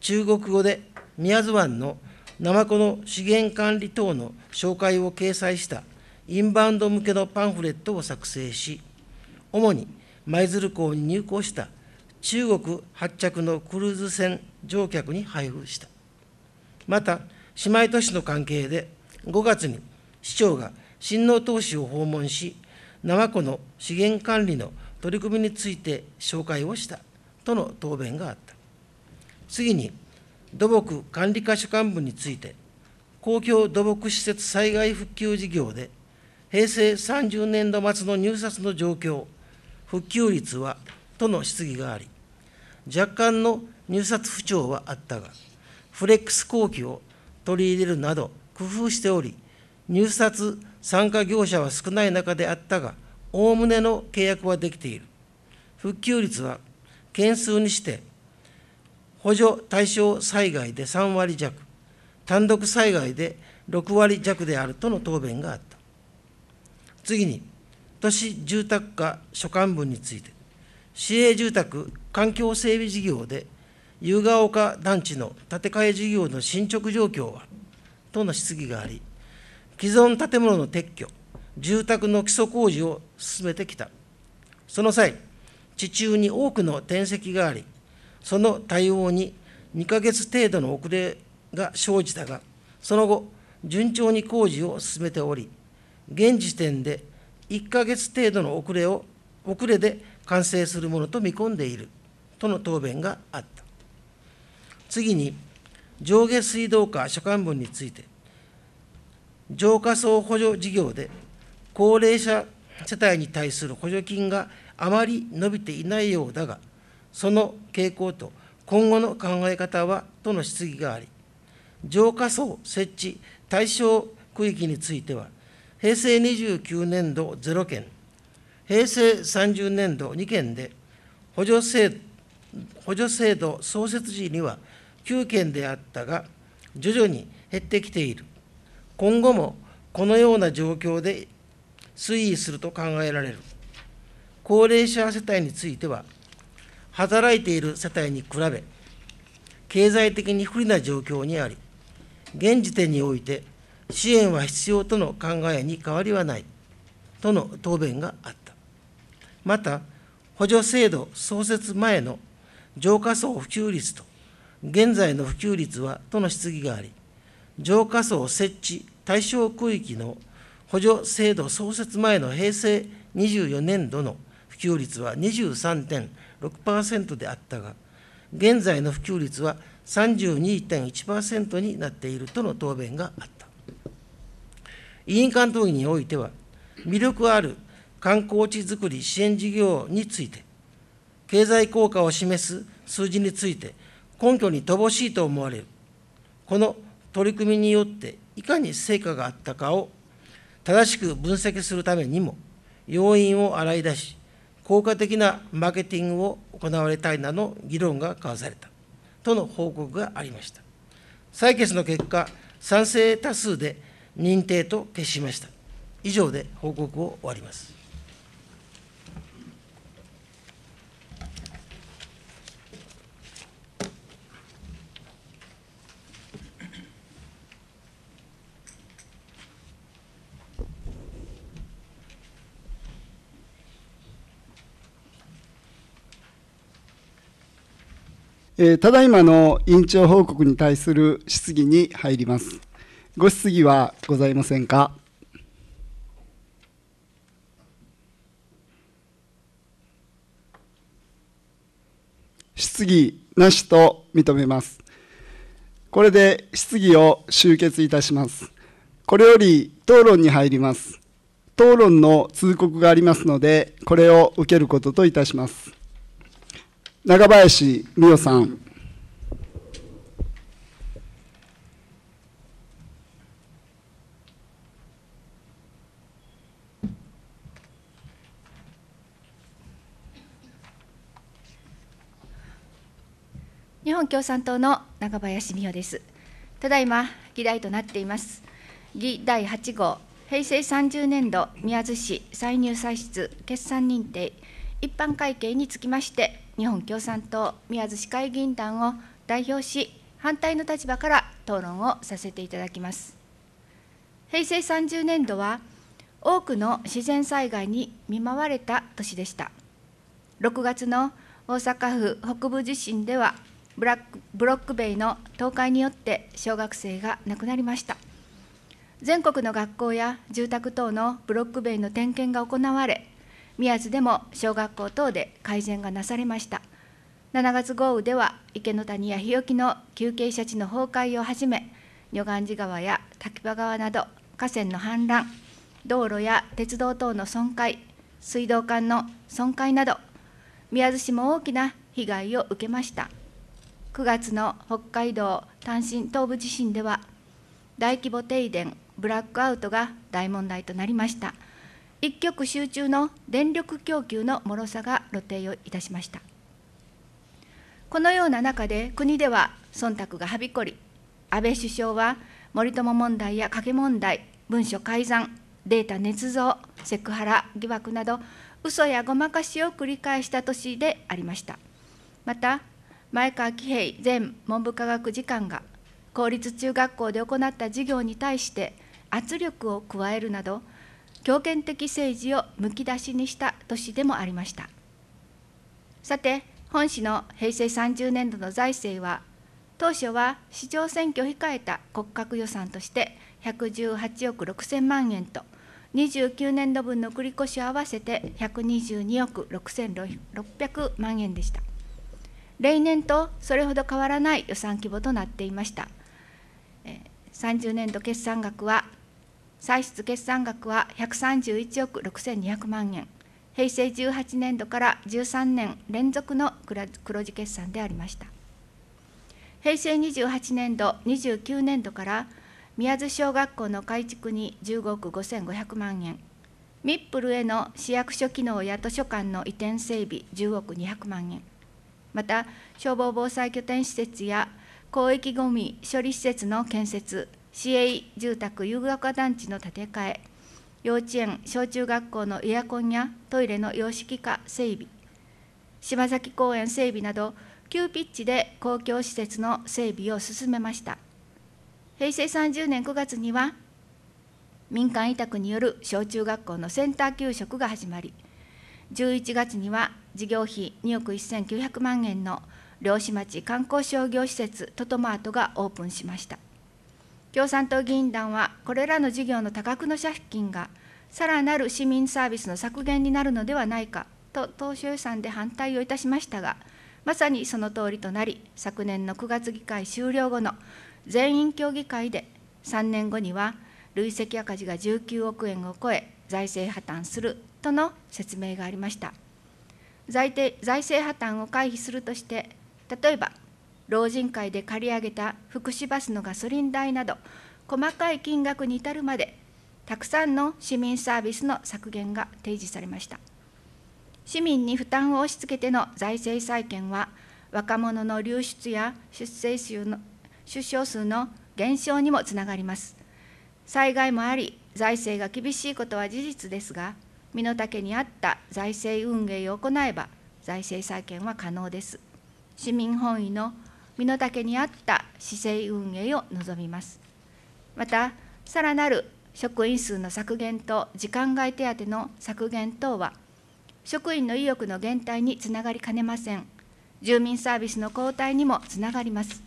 中国語で宮津湾のナマコの資源管理等の紹介を掲載したインバウンド向けのパンフレットを作成し、主に舞鶴港に入港した中国発着のクルーズ船乗客に配布した。また、姉妹都市の関係で5月に市長が新納投資を訪問し、7個の資源管理の取り組みについて紹介をしたとの答弁があった。次に、土木管理課所管部について、公共土木施設災害復旧事業で、平成30年度末の入札の状況、復旧率はとの質疑があり、若干の入札不調はあったが、フレックス工期を取り入れるなど工夫しており、入札参加業者は少ない中であったが、おおむねの契約はできている。復旧率は件数にして補助対象災害で3割弱、単独災害で6割弱であるとの答弁があった。次に、都市住宅課所管分について、市営住宅環境整備事業で、夕ヶ丘団地の建て替え事業の進捗状況はとの質疑があり、既存建物の撤去、住宅の基礎工事を進めてきた。その際、地中に多くの転籍があり、その対応に2ヶ月程度の遅れが生じたが、その後、順調に工事を進めており、現時点で1ヶ月程度の遅れを遅れで完成するものと見込んでいるとの答弁があった。次に、上下水道課所管分について、浄化層補助事業で高齢者世帯に対する補助金があまり伸びていないようだが、その傾向と今後の考え方はとの質疑があり、浄化層設置対象区域については、平成29年度0件、平成30年度2件で、補助制補助制度創設時には9件であったが、徐々に減ってきている。今後もこのような状況で推移すると考えられる。高齢者世帯については、働いている世帯に比べ、経済的に不利な状況にあり、現時点において支援は必要との考えに変わりはないとの答弁があった。また、補助制度創設前の浄化層普及率と現在の普及率はとの質疑があり、浄化層設置対象区域の補助制度創設前の平成24年度の普及率は23.6%であったが、現在の普及率は32.1%になっているとの答弁があった。委員会討議においては、魅力ある観光地づくり支援事業について、経済効果を示す数字について、根拠に乏しいと思われる。この取り組みによっていかに成果があったかを正しく分析するためにも要因を洗い出し効果的なマーケティングを行われたいなの議論が交わされたとの報告がありました採決の結果賛成多数で認定と決しました以上で報告を終わりますえただいまの委員長報告に対する質疑に入ります。ご質疑はございませんか。質疑なしと認めます。これで質疑を終結いたします。これより討論に入ります。討論の通告がありますので、これを受けることといたします。長林美代さん。日本共産党の長林美代です。ただいま議題となっています。議第8号、平成30年度宮津市歳入歳出決算認定一般会計につきまして日本共産党宮津市会議員団を代表し反対の立場から討論をさせていただきます平成30年度は多くの自然災害に見舞われた年でした6月の大阪府北部地震ではブラックブロック塀の倒壊によって小学生が亡くなりました全国の学校や住宅等のブロック塀の点検が行われ宮津でも小学校等で改善がなされました7月豪雨では池の谷や日置の休憩者地の崩壊をはじめ女岸寺川や滝場川など河川の氾濫道路や鉄道等の損壊水道管の損壊など宮津市も大きな被害を受けました9月の北海道単身東部地震では大規模停電ブラックアウトが大問題となりました一極集中の電力供給の脆さが露呈をいたしましたこのような中で国では忖度がはびこり安倍首相は森友問題や影問題文書改ざんデータ捏造セクハラ疑惑など嘘やごまかしを繰り返した年でありましたまた前川喜平前文部科学次官が公立中学校で行った授業に対して圧力を加えるなど強権的政治をむき出しにした年でもありましたさて本市の平成30年度の財政は当初は市長選挙を控えた骨格予算として118億6000万円と29年度分の繰越しを合わせて122億6600万円でした例年とそれほど変わらない予算規模となっていました30年度決算額は歳出決算額は131億6200万円、平成18年度から13年連続の黒字決算でありました。平成28年度、29年度から宮津小学校の改築に15億5500万円、ミップルへの市役所機能や図書館の移転整備10億200万円、また消防防災拠点施設や広域ごみ処理施設の建設、市営住宅夕ヶ化団地の建て替え、幼稚園、小中学校のエアコンやトイレの様式化整備、島崎公園整備など、急ピッチで公共施設の整備を進めました。平成30年9月には、民間委託による小中学校のセンター給食が始まり、11月には事業費2億1900万円の漁師町観光商業施設トトマートがオープンしました。共産党議員団は、これらの事業の多額の借金が、さらなる市民サービスの削減になるのではないかと、当初予算で反対をいたしましたが、まさにその通りとなり、昨年の9月議会終了後の全員協議会で、3年後には累積赤字が19億円を超え、財政破綻するとの説明がありました。財財政破綻を回避するとして、例えば老人会で借り上げた福祉バスのガソリン代など細かい金額に至るまでたくさんの市民サービスの削減が提示されました市民に負担を押し付けての財政再建は若者の流出や出生数の出生数の減少にもつながります災害もあり財政が厳しいことは事実ですが身の丈に合った財政運営を行えば財政再建は可能です市民本位の身の丈に合った市政運営を望みます。また、さらなる職員数の削減と時間外手当の削減等は、職員の意欲の減退につながりかねません。住民サービスの後退にもつながります。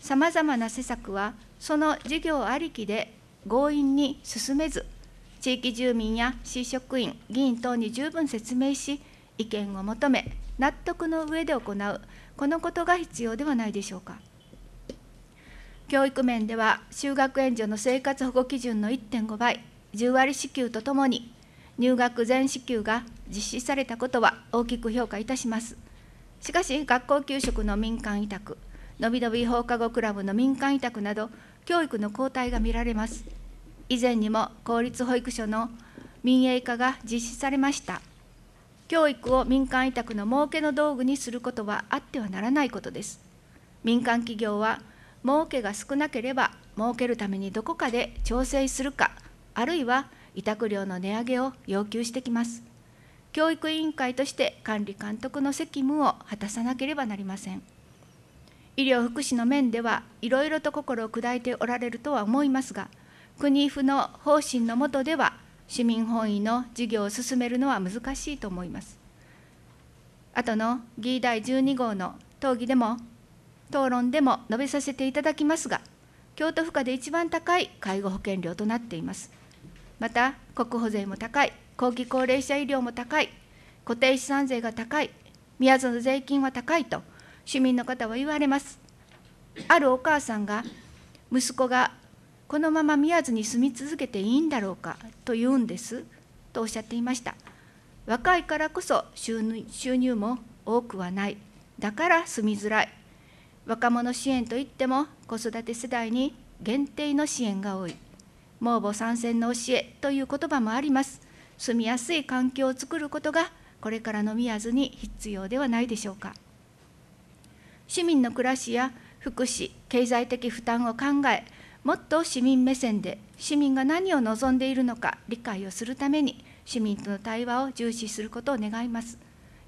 さまざまな施策は、その事業ありきで強引に進めず、地域住民や市職員、議員等に十分説明し、意見を求め、納得の上で行うこのことが必要ではないでしょうか教育面では就学援助の生活保護基準の1.5倍10割支給とともに入学全支給が実施されたことは大きく評価いたしますしかし学校給食の民間委託のびのび放課後クラブの民間委託など教育の後退が見られます以前にも公立保育所の民営化が実施されました教育を民間委託の儲けの道具にすることはあってはならないことです。民間企業は儲けが少なければ儲けるためにどこかで調整するかあるいは委託料の値上げを要求してきます教育委員会として管理監督の責務を果たさなければなりません医療福祉の面ではいろいろと心を砕いておられるとは思いますが国府の方針の下では市民本位の事業を進めるのは難しいと思います。後の議題12号の討議でも、討論でも述べさせていただきますが、京都府下で一番高い介護保険料となっています。また、国保税も高い、後期高齢者医療も高い、固定資産税が高い、宮津の税金は高いと、市民の方は言われます。あるお母さんが、息子がこのまま宮津に住み続けていいんだろうかと言うんですとおっしゃっていました若いからこそ収入も多くはないだから住みづらい若者支援といっても子育て世代に限定の支援が多い盲母参戦の教えという言葉もあります住みやすい環境を作ることがこれからの宮津に必要ではないでしょうか市民の暮らしや福祉経済的負担を考えもっと市民目線で市民が何を望んでいるのか理解をするために市民との対話を重視することを願います。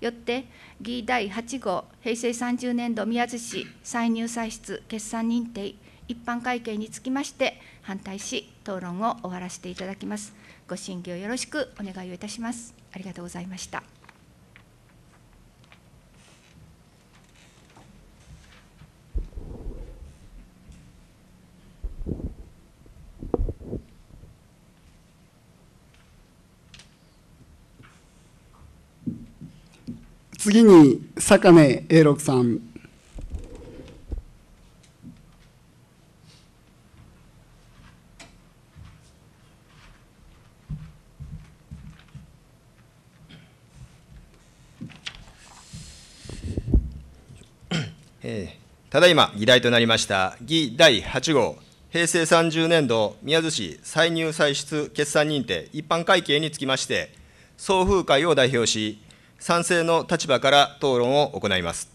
よって議第8号平成30年度宮津市歳入歳出決算認定一般会計につきまして反対し討論を終わらせていただきます。ご審議をよろしくお願いをいたします。ありがとうございました。次に坂根英六さん。えただいま議題となりました議第8号平成30年度宮津市歳入歳出決算認定一般会計につきまして総風会を代表し賛成の立場から討論を行います。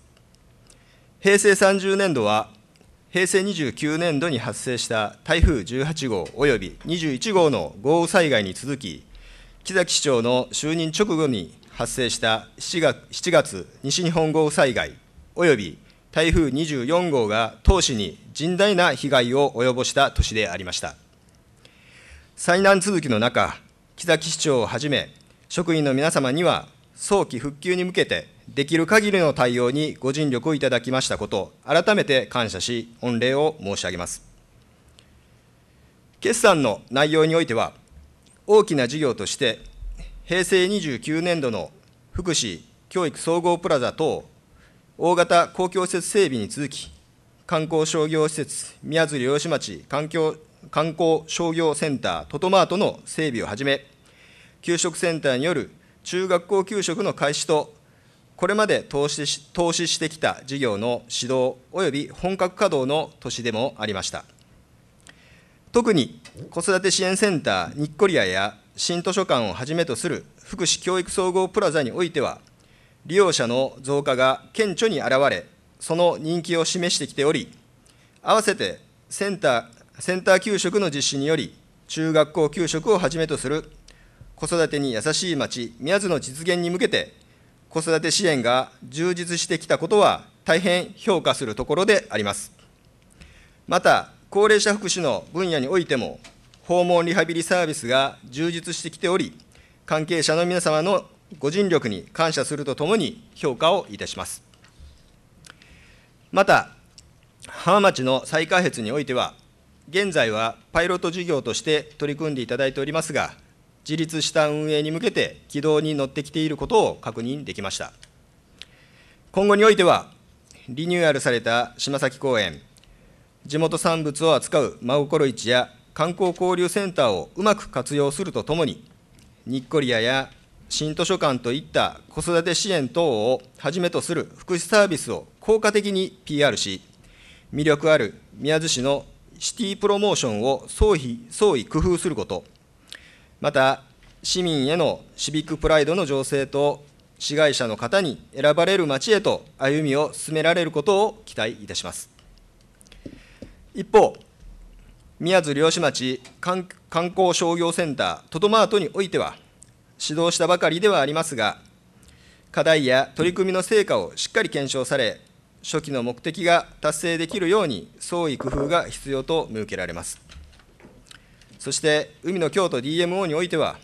平成30年度は、平成29年度に発生した台風18号及び21号の豪雨災害に続き、木崎市長の就任直後に発生した7月 ,7 月西日本豪雨災害及び台風24号が当市に甚大な被害を及ぼした年でありました。災難続きの中、木崎市長をはじめ、職員の皆様には早期復旧に向けて、できる限りの対応にご尽力をいただきましたこと改めて感謝し、御礼を申し上げます。決算の内容においては、大きな事業として、平成29年度の福祉・教育総合プラザ等、大型公共施設整備に続き、観光商業施設、宮鶴吉町環境観光商業センター、トトマートの整備をはじめ、給食センターによる中学校給食の開始と、これまで投資し投資してきた事業の指導及び本格稼働の年でもありました。特に子育て支援センターニッコリアや新図書館をはじめとする福祉教育総合プラザにおいては、利用者の増加が顕著に現れ、その人気を示してきており、合わせてセンターセンター給食の実施により、中学校給食をはじめとする子育てに優しい町、宮津の実現に向けて、子育て支援が充実してきたことは、大変評価するところであります。また、高齢者福祉の分野においても、訪問リハビリサービスが充実してきており、関係者の皆様のご尽力に感謝するとともに、評価をいたします。また、浜町の再開発においては、現在はパイロット事業として取り組んでいただいておりますが、自立した運営に向けて軌道に乗ってきていることを確認できました。今後においては、リニューアルされた島崎公園、地元産物を扱う真心市や観光交流センターをうまく活用するとともに、ニッコリアや新図書館といった子育て支援等をはじめとする福祉サービスを効果的に PR し、魅力ある宮津市のシティプロモーションを創意工夫すること、また市民へのシビックプライドの醸成と市街者の方に選ばれる町へと歩みを進められることを期待いたします一方宮津漁師町観光商業センタートトマートにおいては指導したばかりではありますが課題や取り組みの成果をしっかり検証され初期の目的が達成できるように創意工夫が必要と見受けられますそして海の京都 DMO においては、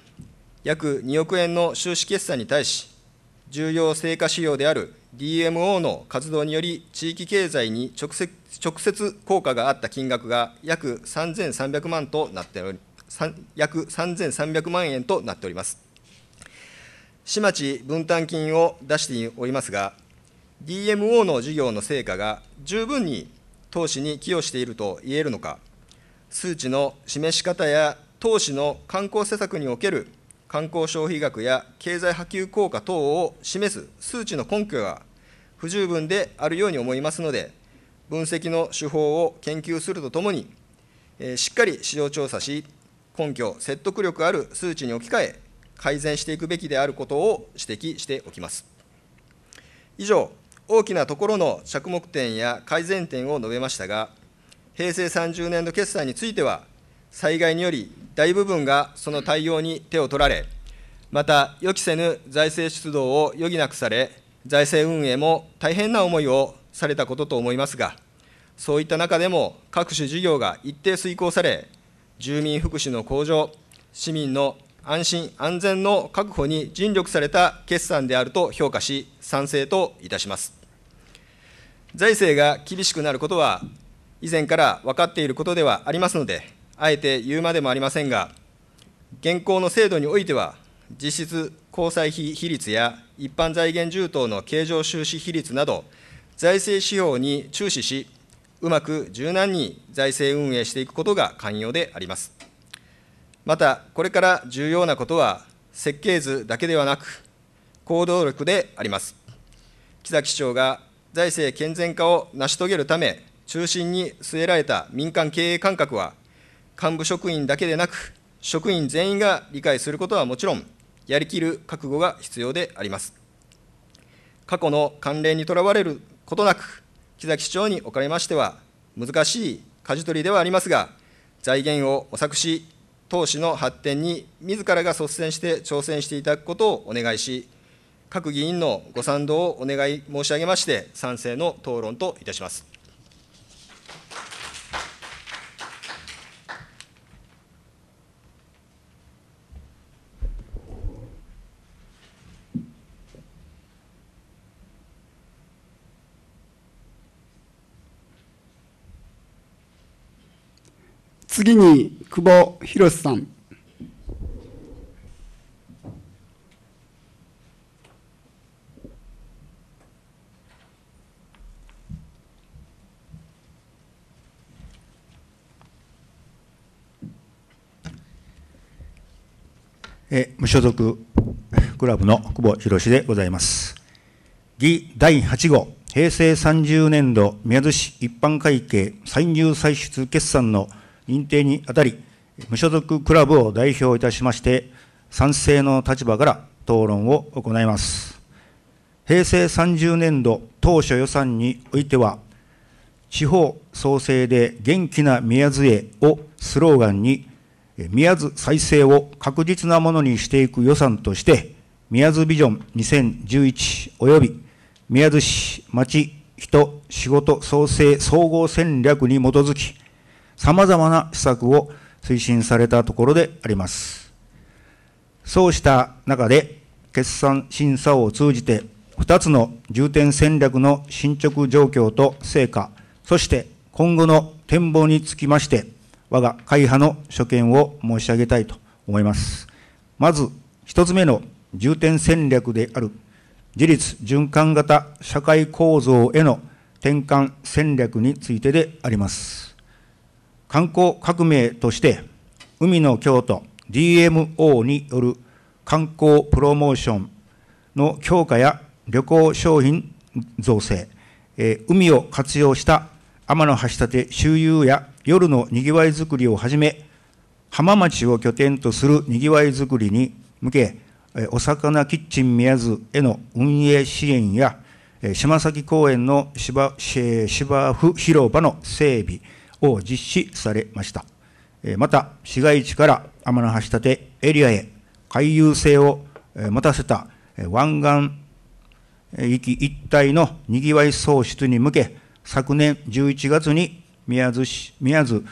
約2億円の収支決算に対し、重要成果指標である DMO の活動により、地域経済に直接直接効果があった金額が約3300万となっており約3300万円となっております。市町分担金を出しておりますが、DMO の事業の成果が十分に投資に寄与していると言えるのか、数値の示し方や投資の観光施策における観光消費額や経済波及効果等を示す数値の根拠が不十分であるように思いますので、分析の手法を研究するとともに、しっかり市場調査し、根拠、説得力ある数値に置き換え、改善していくべきであることを指摘しておきます。以上、大きなところの着目点や改善点を述べましたが、平成30年度決算については、災害により大部分がその対応に手を取られ、また予期せぬ財政出動を余儀なくされ、財政運営も大変な思いをされたことと思いますが、そういった中でも各種事業が一定遂行され、住民福祉の向上、市民の安心・安全の確保に尽力された決算であると評価し、賛成といたします。財政が厳しくなることは以前から分かっていることではありますので、あえて言うまでもありませんが、現行の制度においては、実質交際費比率や一般財源充当の経常収支比率など、財政指標に注視し、うまく柔軟に財政運営していくことが肝要であります。また、これから重要なことは、設計図だけではなく、行動力であります。木崎市長が財政健全化を成し遂げるため、中心に据えられた民間経営感覚は、幹部職員だけでなく、職員全員が理解することはもちろん、やりきる覚悟が必要であります。過去の慣例にとらわれることなく、木崎市長におかれましては、難しい舵取りではありますが、財源を模索し、投資の発展に自らが率先して挑戦していただくことをお願いし、各議員のご賛同をお願い申し上げまして、賛成の討論といたします。次に久保博さん。え無所属クラブの久保博でございます。議第8号、平成30年度宮津市一般会計歳入歳出決算の認定にあたり、無所属クラブを代表いたしまして、賛成の立場から討論を行います。平成30年度当初予算においては、地方創生で元気な宮津へをスローガンに、宮津再生を確実なものにしていく予算として、宮津ビジョン2011及び宮津市町人仕事創生総合戦略に基づき、様々な施策を推進されたところであります。そうした中で、決算審査を通じて、2つの重点戦略の進捗状況と成果、そして今後の展望につきまして、我が会派の所見を申し上げたいと思います。まず、1つ目の重点戦略である、自立循環型社会構造への転換戦略についてであります。観光革命として、海の京都 DMO による観光プロモーションの強化や旅行商品造成、えー、海を活用した天橋立周遊や夜のにぎわいづくりをはじめ、浜町を拠点とするにぎわいづくりに向け、お魚キッチン宮津への運営支援や、島崎公園の芝芝生広場の整備、を実施されました。また、市街地から天の橋立エリアへ回遊性を持たせた湾岸域一帯のにぎわい創出に向け、昨年11月に宮津市宮津、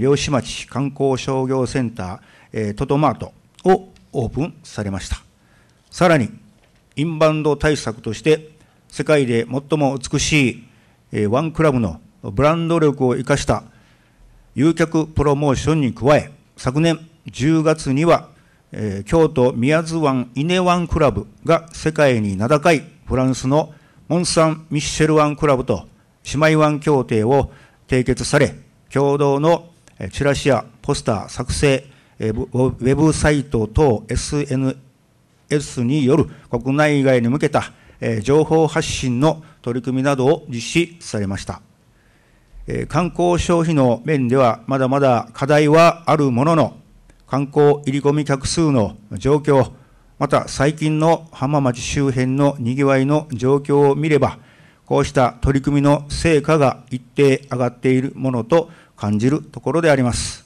漁師町観光商業センター、トトマートをオープンされました。さらに、インバウンド対策として、世界で最も美しい、ワンクラブのブランド力を生かした誘客プロモーションに加え、昨年10月には、えー、京都宮津湾稲湾クラブが世界に名高いフランスのモン・サン・ミッシェル湾クラブと姉妹湾協定を締結され、共同のチラシやポスター作成、ウェブサイト等 SNS による国内外に向けた情報発信の取り組みなどを実施されました。観光消費の面ではまだまだ課題はあるものの、観光入り込み客数の状況、また最近の浜町周辺のにぎわいの状況を見れば、こうした取り組みの成果が一定上がっているものと感じるところであります。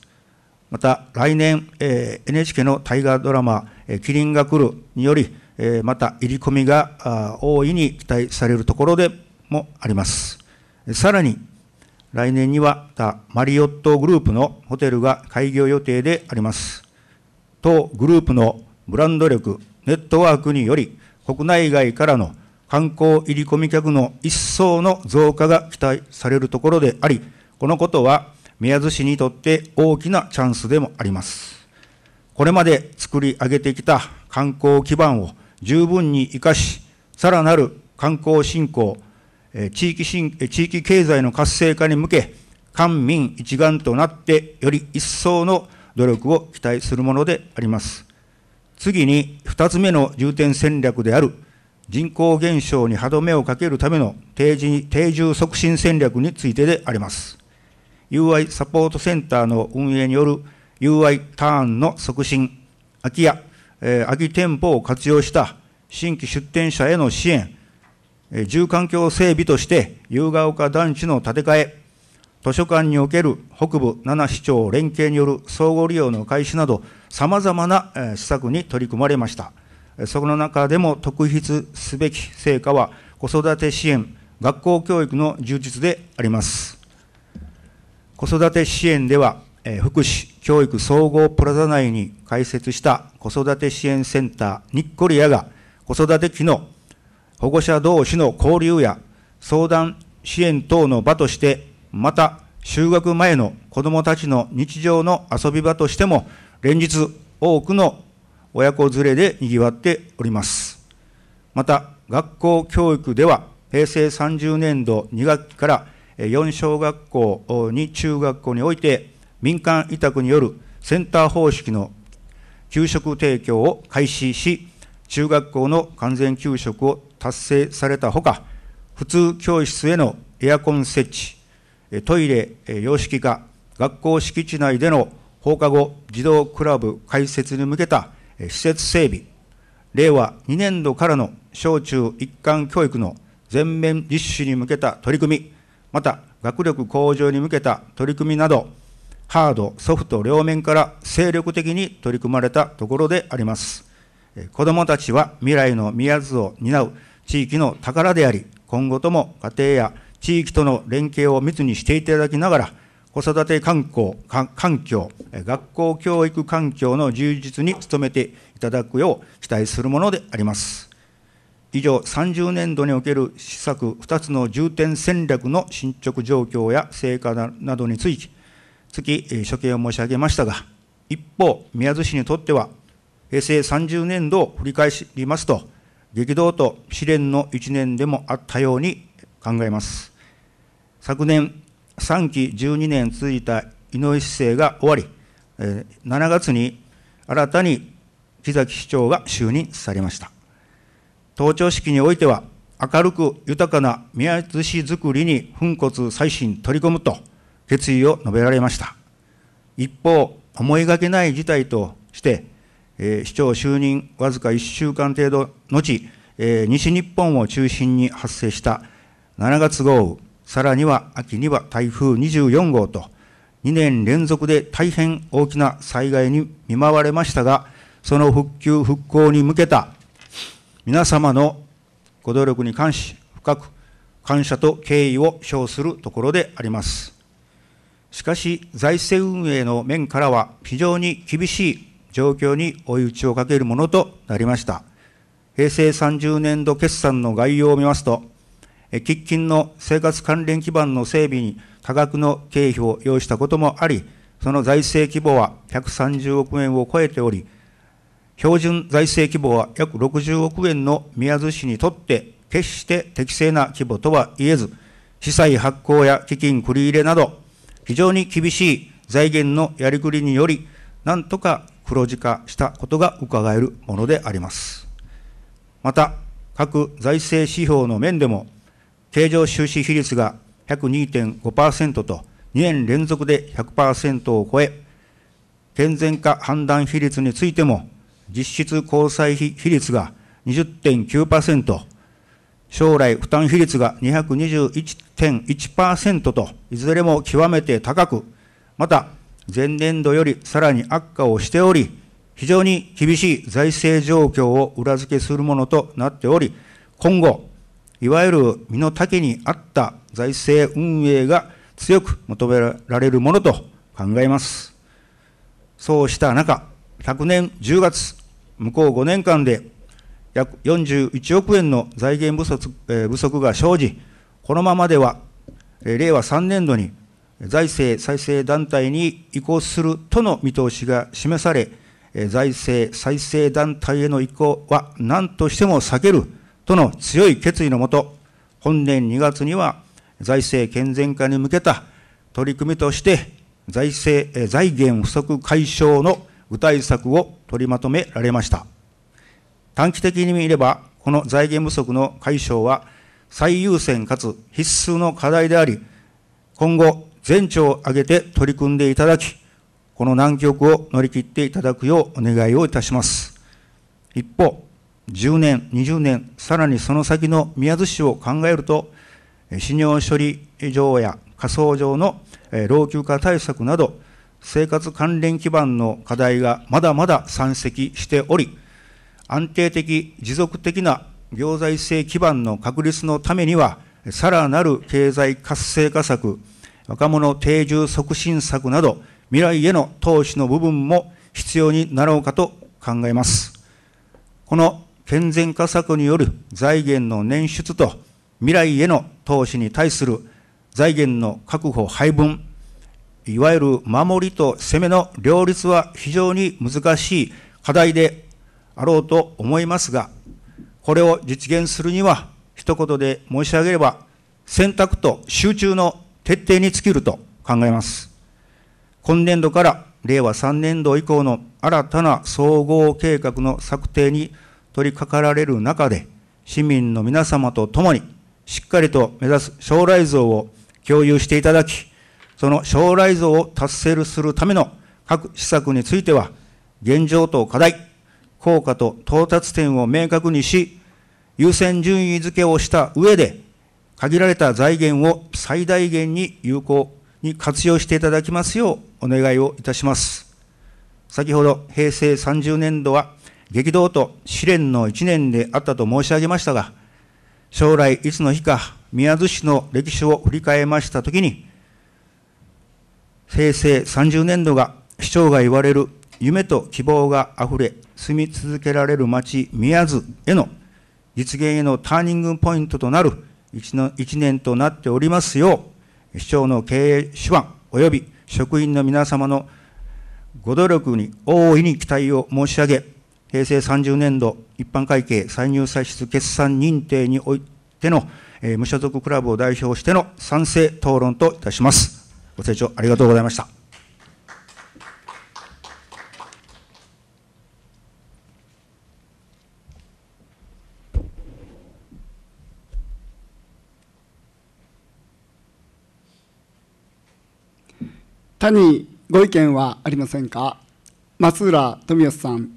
また来年、え NHK の大河ドラマ、えキリンが来るにより、えまた入り込みが大いに期待されるところでもあります。さらに、来年にはたマリオットグループのホテルが開業予定であります。当グループのブランド力、ネットワークにより、国内外からの観光入り込み客の一層の増加が期待されるところであり、このことは宮津市にとって大きなチャンスでもあります。これまで作り上げてきた観光基盤を十分に活かし、さらなる観光振興、地域地域経済の活性化に向け、官民一丸となって、より一層の努力を期待するものであります。次に、2つ目の重点戦略である、人口減少に歯止めをかけるための定住促進戦略についてであります。UI サポートセンターの運営による UI ターンの促進、空き家、空き店舗を活用した新規出店者への支援、住環境整備として夕ヶ丘団地の建て替え、図書館における北部7市町連携による総合利用の開始など、さまざまな施策に取り組まれました。その中でも特筆すべき成果は、子育て支援、学校教育の充実であります。子育て支援では、福祉教育総合プラザ内に開設した子育て支援センターニッコリアが、子育て機能保護者同士の交流や相談、支援等の場として、また、就学前の子どもたちの日常の遊び場としても、連日多くの親子連れでにぎわっております。また、学校教育では、平成30年度2学期から4小学校2中学校において、民間委託によるセンター方式の給食提供を開始し、中学校の完全給食を達成されたほか、普通教室へのエアコン設置、トイレ洋式化、学校敷地内での放課後児童クラブ開設に向けた施設整備、令和2年度からの小中一貫教育の全面実施に向けた取り組み、また学力向上に向けた取り組みなど、ハード、ソフト両面から精力的に取り組まれたところであります。子どもたちは未来の宮津を担う地域の宝であり、今後とも家庭や地域との連携を密にしていただきながら、子育て環境、環境、学校教育環境の充実に努めていただくよう期待するものであります。以上、30年度における施策2つの重点戦略の進捗状況や成果などについて、月、所見を申し上げましたが、一方、宮津市にとっては、平成30年度を振り返りますと、激動と試練の1年でもあったように考えます。昨年、3期12年続いた井上市政が終わり、7月に新たに木崎市長が就任されました。登庁式においては、明るく豊かな宮津市づくりに粉骨再審取り込むと決意を述べられました。一方、思いがけない事態として、えー、市長就任わずか1週間程度後、えー、西日本を中心に発生した7月豪雨、さらには秋には台風24号と、2年連続で大変大きな災害に見舞われましたが、その復旧・復興に向けた皆様のご努力に関し、深く感謝と敬意を称するところであります。しかし、財政運営の面からは非常に厳しい状況に追い打ちをかけるものとなりました。平成30年度決算の概要を見ますと、喫緊の生活関連基盤の整備に多額の経費を要したこともあり、その財政規模は130億円を超えており、標準財政規模は約60億円の宮津市にとって、決して適正な規模とは言えず、資債発行や基金繰り入れなど、非常に厳しい財源のやりくりにより、なんとか黒字化したことが伺えるものであります。また、各財政指標の面でも、経常収支比率が102.5%と2年連続で100%を超え、健全化判断比率についても、実質交際費比率が20.9%、将来負担比率が221.1%と、いずれも極めて高く、また、前年度よりさらに悪化をしており、非常に厳しい財政状況を裏付けするものとなっており、今後、いわゆる身の丈に合った財政運営が強く求められるものと考えます。そうした中、昨年10月、向こう5年間で約41億円の財源不足,、えー、不足が生じ、このままでは、え令和3年度に財政再生団体に移行するとの見通しが示され、財政再生団体への移行は何としても避けるとの強い決意のもと、本年2月には財政健全化に向けた取り組みとして、財政、財源不足解消の具体策を取りまとめられました。短期的に見れば、この財源不足の解消は最優先かつ必須の課題であり、今後、全庁を挙げて取り組んでいただき、この難局を乗り切っていただくようお願いをいたします。一方、10年、20年、さらにその先の宮津市を考えると、死料処理場や仮想場の老朽化対策など、生活関連基盤の課題がまだまだ山積しており、安定的、持続的な行財政基盤の確立のためには、さらなる経済活性化策、若者定住促進策など、未来への投資の部分も必要になろうかと考えます。この健全化策による財源の捻出と未来への投資に対する財源の確保配分、いわゆる守りと攻めの両立は非常に難しい課題であろうと思いますが、これを実現するには、一言で申し上げれば、選択と集中の徹底に尽きると考えます。今年度から令和3年度以降の新たな総合計画の策定に取り掛かられる中で、市民の皆様と共にしっかりと目指す将来像を共有していただき、その将来像を達成するための各施策については、現状と課題、効果と到達点を明確にし、優先順位付けをした上で、限られた財源を最大限に有効に活用していただきますようお願いをいたします。先ほど平成30年度は激動と試練の1年であったと申し上げましたが、将来いつの日か宮津市の歴史を振り返りましたときに、平成30年度が市長が言われる夢と希望が溢れ、住み続けられる町宮津への実現へのターニングポイントとなる1年となっておりますよう、市長の経営手腕及び職員の皆様のご努力に大いに期待を申し上げ、平成30年度一般会計歳入歳出決算認定においての、えー、無所属クラブを代表しての賛成討論といたします。ご清聴ありがとうございました。他にご意見はありませんか松浦富吉さん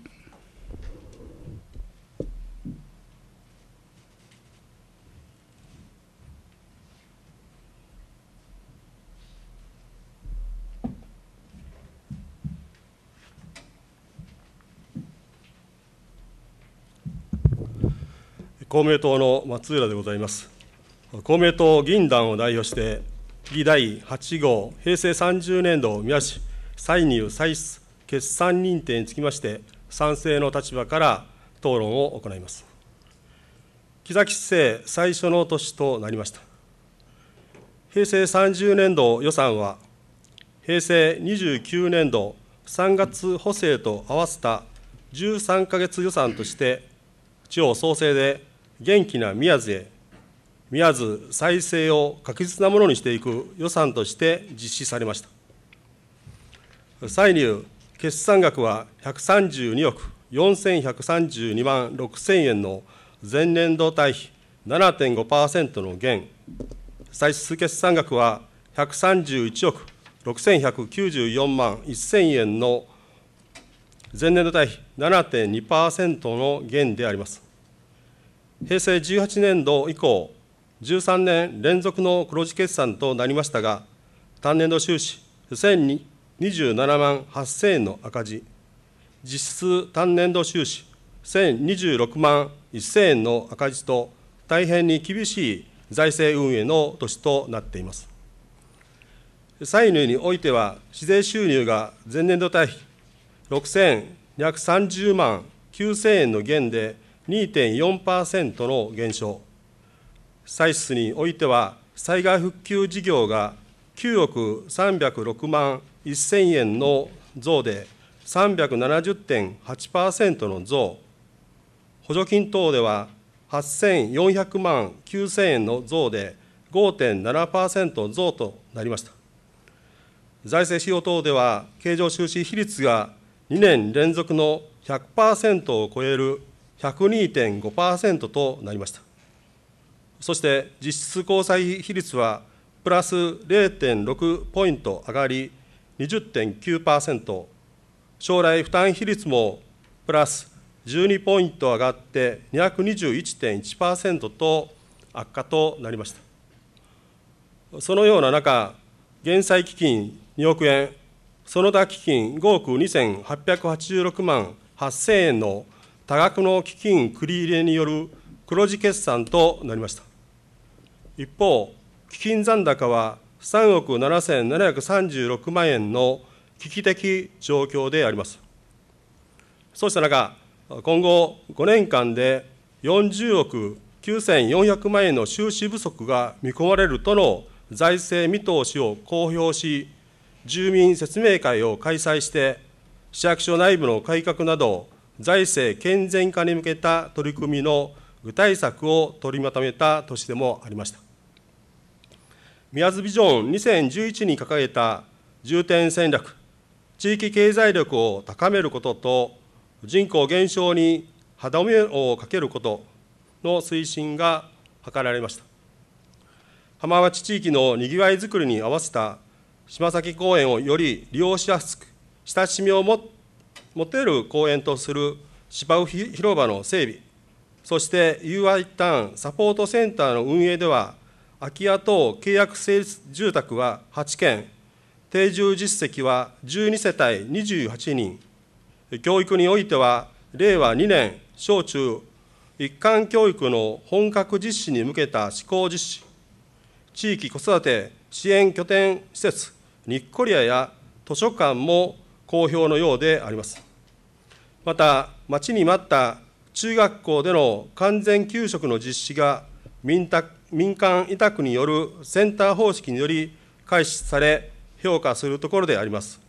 公明党の松浦でございます公明党議員団を代表して議第8号、平成30年度見し、歳入歳出決算認定につきまして、賛成の立場から討論を行います。木崎市政最初の年となりました。平成30年度予算は、平成29年度3月補正と合わせた13か月予算として、地方創生で元気な宮津へ見わず再生を確実なものにしていく予算として実施されました。歳入決算額は132億4132万6000円の前年度対比7.5%の減、歳出決算額は131億6194万1000円の前年度対比7.2%の減であります。平成18年度以降、13年連続の黒字決算となりましたが、単年度収支1027万8000円の赤字、実質単年度収支1026万1000円の赤字と、大変に厳しい財政運営の年となっています。歳入においては、市税収入が前年度対比6230万9000円の減で2.4%の減少。歳出においては、災害復旧事業が9億306万1000円の増で370.8%の増、補助金等では8400万9000円の増で5.7%増となりました。財政使用等では、経常収支比率が2年連続の100%を超える102.5%となりました。そして実質交際比率はプラス0.6ポイント上がり20.9%、将来負担比率もプラス12ポイント上がって221.1%と悪化となりました。そのような中、減債基金2億円、その他基金5億2886万8000円の多額の基金繰り入れによる黒字決算となりました。一方、基金残高は3億7736万円の危機的状況であります。そうした中、今後5年間で40億9400万円の収支不足が見込まれるとの財政見通しを公表し、住民説明会を開催して、市役所内部の改革など、財政健全化に向けた取り組みの具体策を取りまとめた年でもありました。宮津ビジョン2011に掲げた重点戦略、地域経済力を高めることと、人口減少に歯止めをかけることの推進が図られました。浜町地域のにぎわいづくりに合わせた島崎公園をより利用しやすく、親しみを持てる公園とする芝生広場の整備、そして UI ターンサポートセンターの運営では、空き家等契約成立住宅は8件、定住実績は12世帯28人、教育においては、令和2年小中一貫教育の本格実施に向けた施行実施、地域子育て支援拠点施設、ニッコリアや図書館も好評のようであります。また、待ちに待った中学校での完全給食の実施が民民間委託によるセンター方式により開始され、評価するところであります。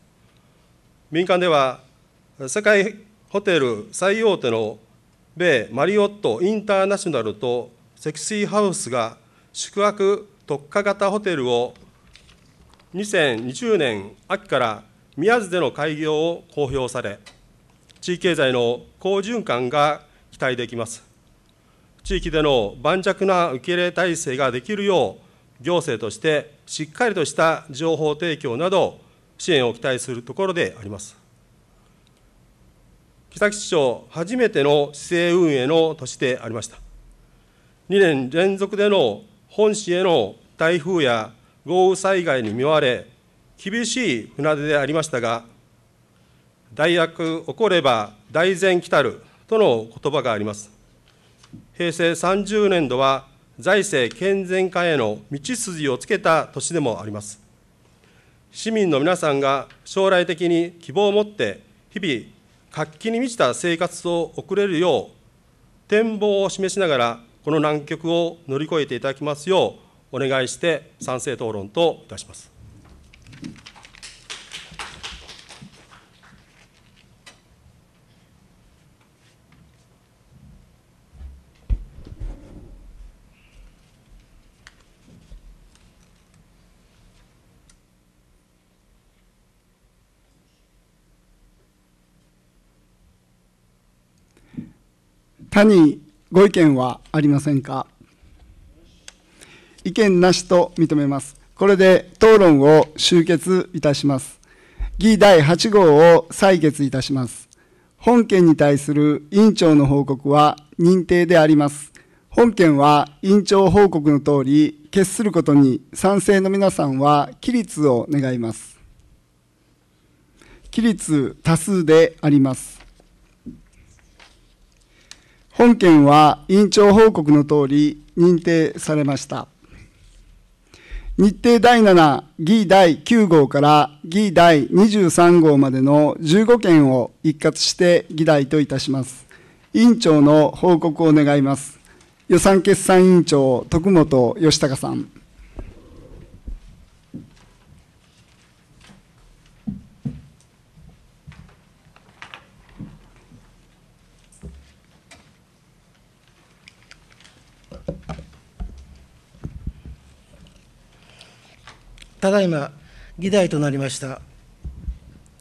民間では、世界ホテル最大手の米マリオットインターナショナルとセクシーハウスが宿泊特化型ホテルを2020年秋から宮津での開業を公表され、地域経済の好循環が期待できます。地域での盤石な受け入れ体制ができるよう、行政としてしっかりとした情報提供など、支援を期待するところであります。木崎市長、初めての市政運営の年でありました。2年連続での本市への台風や豪雨災害に見舞われ、厳しい船出でありましたが、大悪起これば大善来たるとの言葉があります。平成30年度は財政健全化への道筋をつけた年でもあります。市民の皆さんが将来的に希望を持って日々活気に満ちた生活を送れるよう展望を示しながらこの難局を乗り越えていただきますようお願いして賛成討論といたします。他にご意見はありませんか意見なしと認めます。これで討論を終結いたします。議第8号を採決いたします。本件に対する委員長の報告は認定であります。本件は委員長報告のとおり、決することに賛成の皆さんは起立を願います。起立多数であります。本件は委員長報告のとおり認定されました。日程第7、議第9号から議第23号までの15件を一括して議題といたします。委員長の報告を願います。予算決算委員長、徳本義孝さん。ただいま議題となりました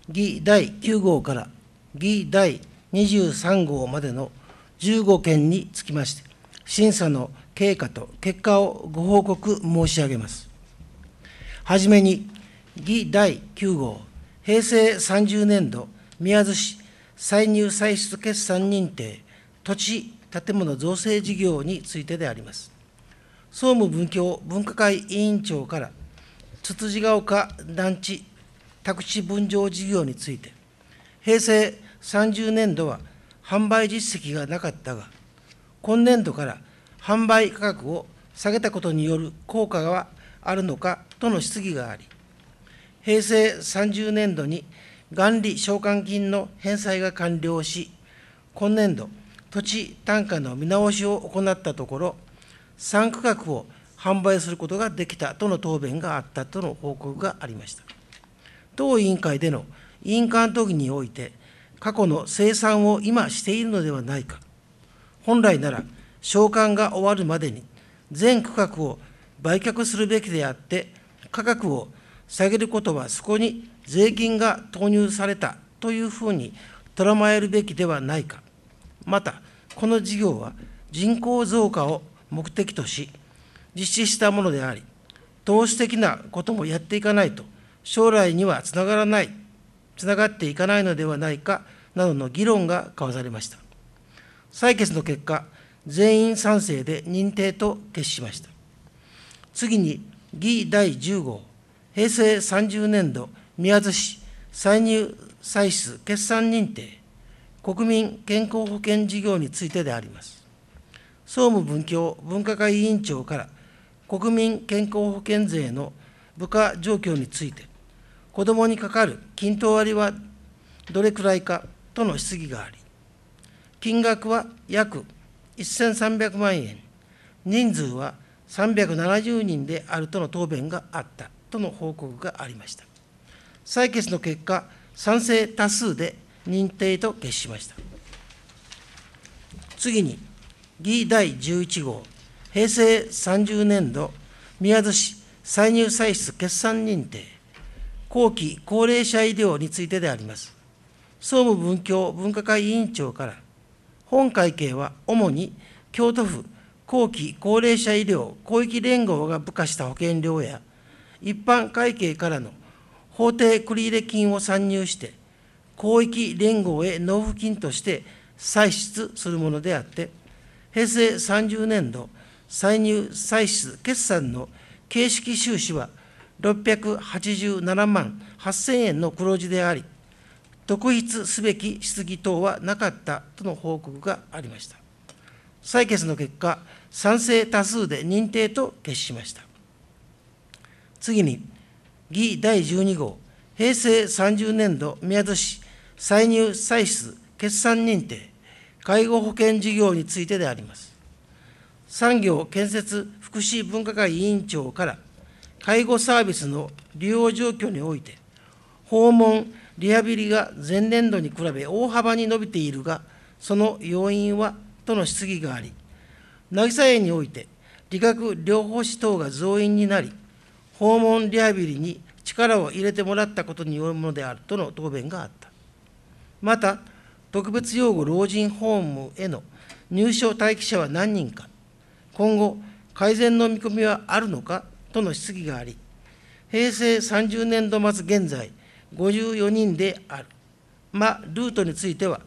議第9号から議第23号までの15件につきまして、審査の経過と結果をご報告申し上げます。はじめに、議第9号、平成30年度宮津市歳入歳出決算認定土地建物造成事業についてであります。総務文教文化会委員長からつつじが丘団地宅地分譲事業について、平成30年度は販売実績がなかったが、今年度から販売価格を下げたことによる効果があるのかとの質疑があり、平成30年度に元利償還金の返済が完了し、今年度、土地単価の見直しを行ったところ、3区画を販売することができたとの答弁があったとの報告がありました。当委員会での委員間討議において、過去の生産を今しているのではないか、本来なら、償還が終わるまでに、全区画を売却するべきであって、価格を下げることはそこに税金が投入されたというふうにらまえるべきではないか、また、この事業は人口増加を目的とし、実施したものであり、投資的なこともやっていかないと、将来にはつながらない、つながっていかないのではないかなどの議論が交わされました。採決の結果、全員賛成で認定と決しました。次に、議第10号、平成30年度宮津市歳入歳出決算認定、国民健康保険事業についてであります。総務文教文化会委員長から国民健康保険税の部下状況について、子どもにかかる均等割はどれくらいかとの質疑があり、金額は約1300万円、人数は370人であるとの答弁があったとの報告がありました。採決の結果、賛成多数で認定と決しました。次に、議第11号、平成30年度宮津市歳入歳出決算認定、後期高齢者医療についてであります。総務文教分科会委員長から、本会計は主に京都府後期高齢者医療広域連合が部下した保険料や、一般会計からの法定繰入金を算入して、広域連合へ納付金として歳出するものであって、平成30年度、歳入歳出決算の形式収支は687万8000円の黒字であり、特筆すべき質疑等はなかったとの報告がありました。採決の結果、賛成多数で認定と決しました。次に、議第12号、平成30年度宮津市歳入歳出決算認定、介護保険事業についてであります。産業建設福祉分科会委員長から介護サービスの利用状況において、訪問、リハビリが前年度に比べ大幅に伸びているが、その要因はとの質疑があり、渚園において理学療法士等が増員になり、訪問リハビリに力を入れてもらったことによるものであるとの答弁があった。また、特別養護老人ホームへの入所待機者は何人か、今後、改善の見込みはあるのかとの質疑があり、平成30年度末現在、54人である。ま、ルートについては、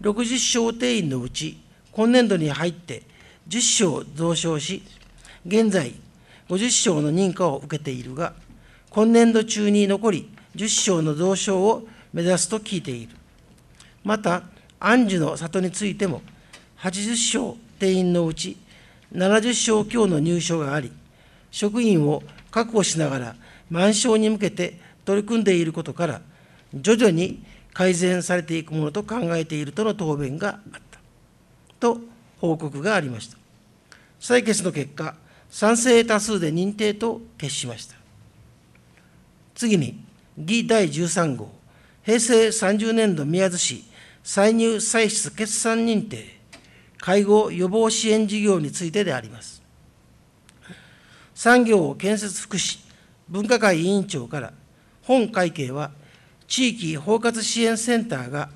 60床定員のうち、今年度に入って10床増床し、現在、50床の認可を受けているが、今年度中に残り10床の増床を目指すと聞いている。また、安寿の里についても、80床定員のうち70床強の入所があり、職員を確保しながら、満床に向けて取り組んでいることから、徐々に改善されていくものと考えているとの答弁があったと報告がありました。採決の結果、賛成多数で認定と決しました。次に、議第13号、平成30年度宮津市歳入歳出決算認定介護予防支援事業についてであります。産業建設福祉分科会委員長から、本会計は、地域包括支援センターが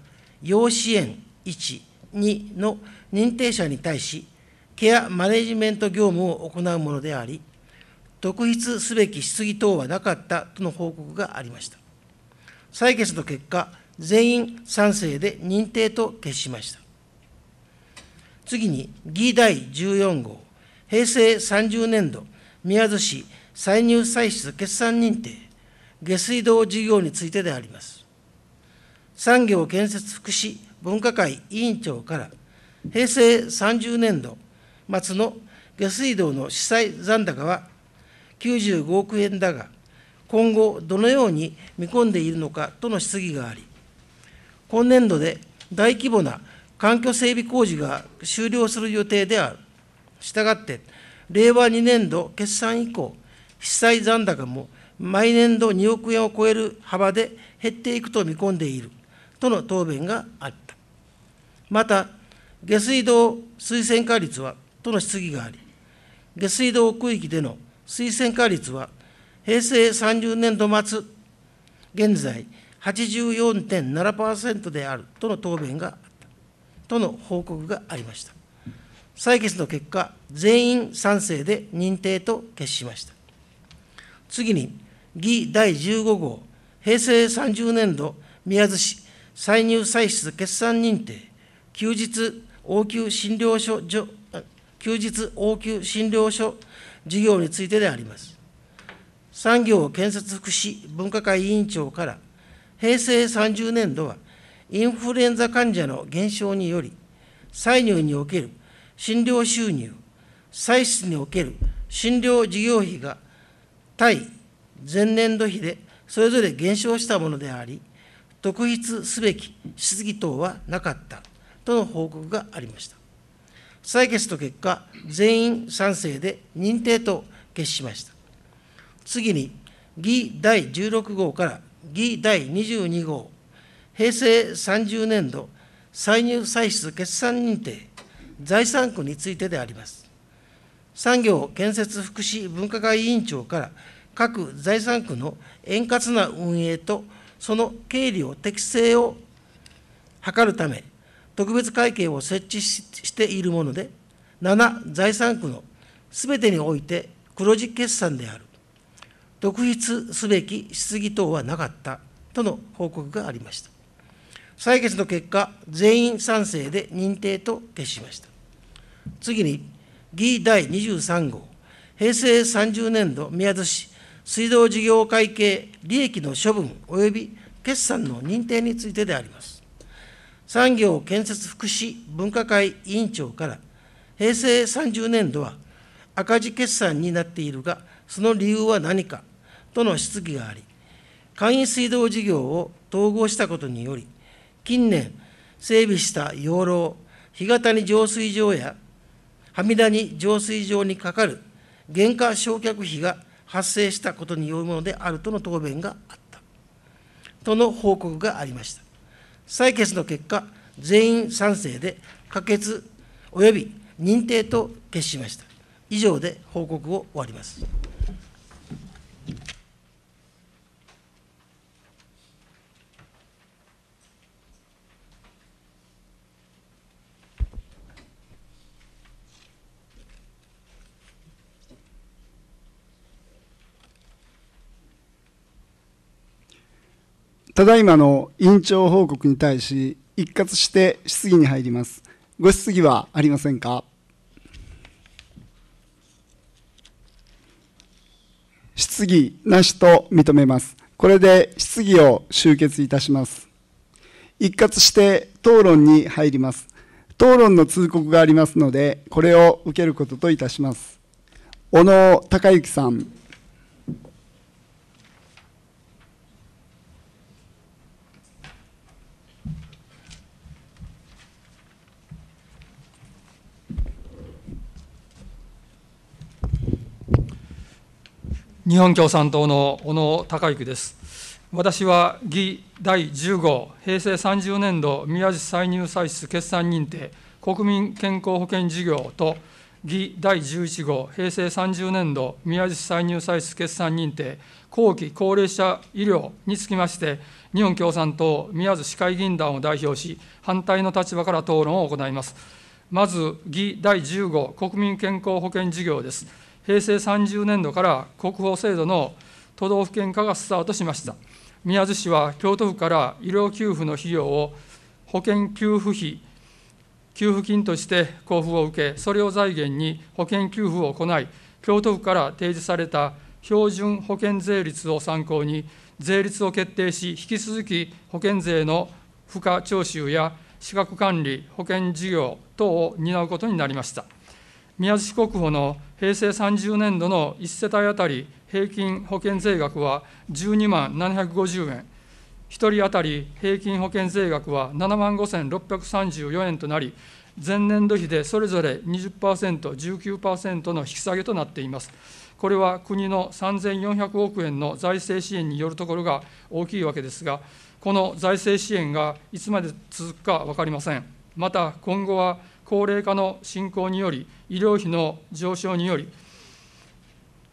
要支援1、2の認定者に対し、ケアマネジメント業務を行うものであり、特筆すべき質疑等はなかったとの報告がありました。採決の結果、全員賛成で認定と決しました。次に、議第14号、平成30年度、宮津市歳入歳出決算認定、下水道事業についてであります。産業建設福祉分科会委員長から、平成30年度末の下水道の資債残高は95億円だが、今後、どのように見込んでいるのかとの質疑があり、今年度で大規模な環境整備工事が終了する予定である。したがって、令和2年度決算以降、被災残高も毎年度2億円を超える幅で減っていくと見込んでいるとの答弁があった。また、下水道水薦化率はとの質疑があり、下水道区域での水薦化率は、平成30年度末、現在84.7%であるとの答弁があっとの報告がありました採決の結果全員賛成で認定と決しました次に議第15号平成30年度宮津市歳入歳出決算認定休日応急診療所休日応急診療所事業についてであります産業建設福祉分科会委員長から平成30年度はインフルエンザ患者の減少により、歳入における診療収入、歳出における診療事業費が対前年度比でそれぞれ減少したものであり、特筆すべき質疑等はなかったとの報告がありました。採決の結果、全員賛成で認定と決しました。次に、議第16号から議第22号、平成30年度歳入歳出決算認定、財産区についてであります。産業建設福祉分科会委員長から各財産区の円滑な運営とその経理を適正を図るため、特別会計を設置しているもので、7財産区のすべてにおいて黒字決算である、特筆すべき質疑等はなかったとの報告がありました。採決の結果、全員賛成で認定と決しました。次に、議第23号、平成30年度宮津市水道事業会計利益の処分及び決算の認定についてであります。産業建設福祉分科会委員長から、平成30年度は赤字決算になっているが、その理由は何かとの質疑があり、簡易水道事業を統合したことにより、近年整備した養老干潟に浄水場や羽田に浄水場にかかる減価償却費が発生したことによるものであるとの答弁があったとの報告がありました採決の結果全員賛成で可決及び認定と決しました以上で報告を終わります。ただいまの委員長報告に対し、一括して質疑に入ります。ご質疑はありませんか質疑なしと認めます。これで質疑を終結いたします。一括して討論に入ります。討論の通告がありますので、これを受けることといたします。小野孝之さん。日本共産党の小野孝之です。私は議第10号平成30年度宮地歳入歳出決算認定国民健康保険事業と議第11号平成30年度宮地歳入歳出決算認定後期高齢者医療につきまして日本共産党宮津市会議員団を代表し反対の立場から討論を行います。まず議第10号国民健康保険事業です。平成30年度から国保制度の都道府県化がスタートしました。宮津市は京都府から医療給付の費用を保険給付費、給付金として交付を受け、それを財源に保険給付を行い、京都府から提示された標準保険税率を参考に、税率を決定し、引き続き保険税の付加徴収や資格管理、保険事業等を担うことになりました。宮津国保の平成30年度の1世帯当たり平均保険税額は12万750円、1人当たり平均保険税額は7万5634円となり、前年度比でそれぞれ20%、19%の引き下げとなっています。これは国の3400億円の財政支援によるところが大きいわけですが、この財政支援がいつまで続くか分かりません。また今後は高齢化の進行により、医療費の上昇により、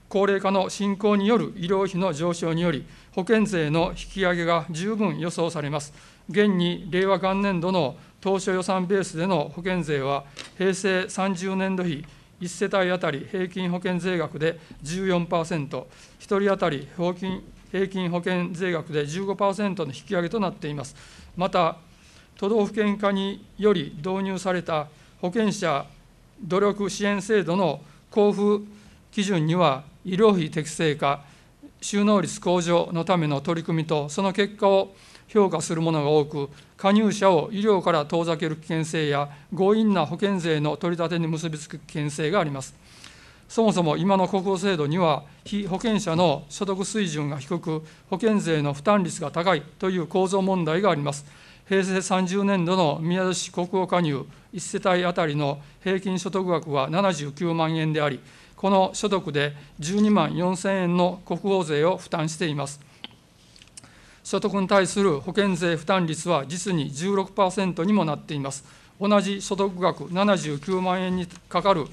高齢化の進行による医療費の上昇により、保険税の引き上げが十分予想されます。現に令和元年度の当初予算ベースでの保険税は、平成30年度比、1世帯当たり平均保険税額で14%、1人当たり平均平均保険税額で15%の引き上げとなっています。また、都道府県化により導入された保険者努力支援制度の交付基準には、医療費適正化、収納率向上のための取り組みと、その結果を評価するものが多く、加入者を医療から遠ざける危険性や、強引な保険税の取り立てに結びつく危険性があります。そもそも今の国保制度には、被保険者の所得水準が低く、保険税の負担率が高いという構造問題があります。平成30年度の宮崎国保加入1世帯当たりの平均所得額は79万円であり、この所得で12万4000円の国王税を負担しています。所得に対する保険税負担率は実に16%にもなっています。同じ所得額79万円にかかる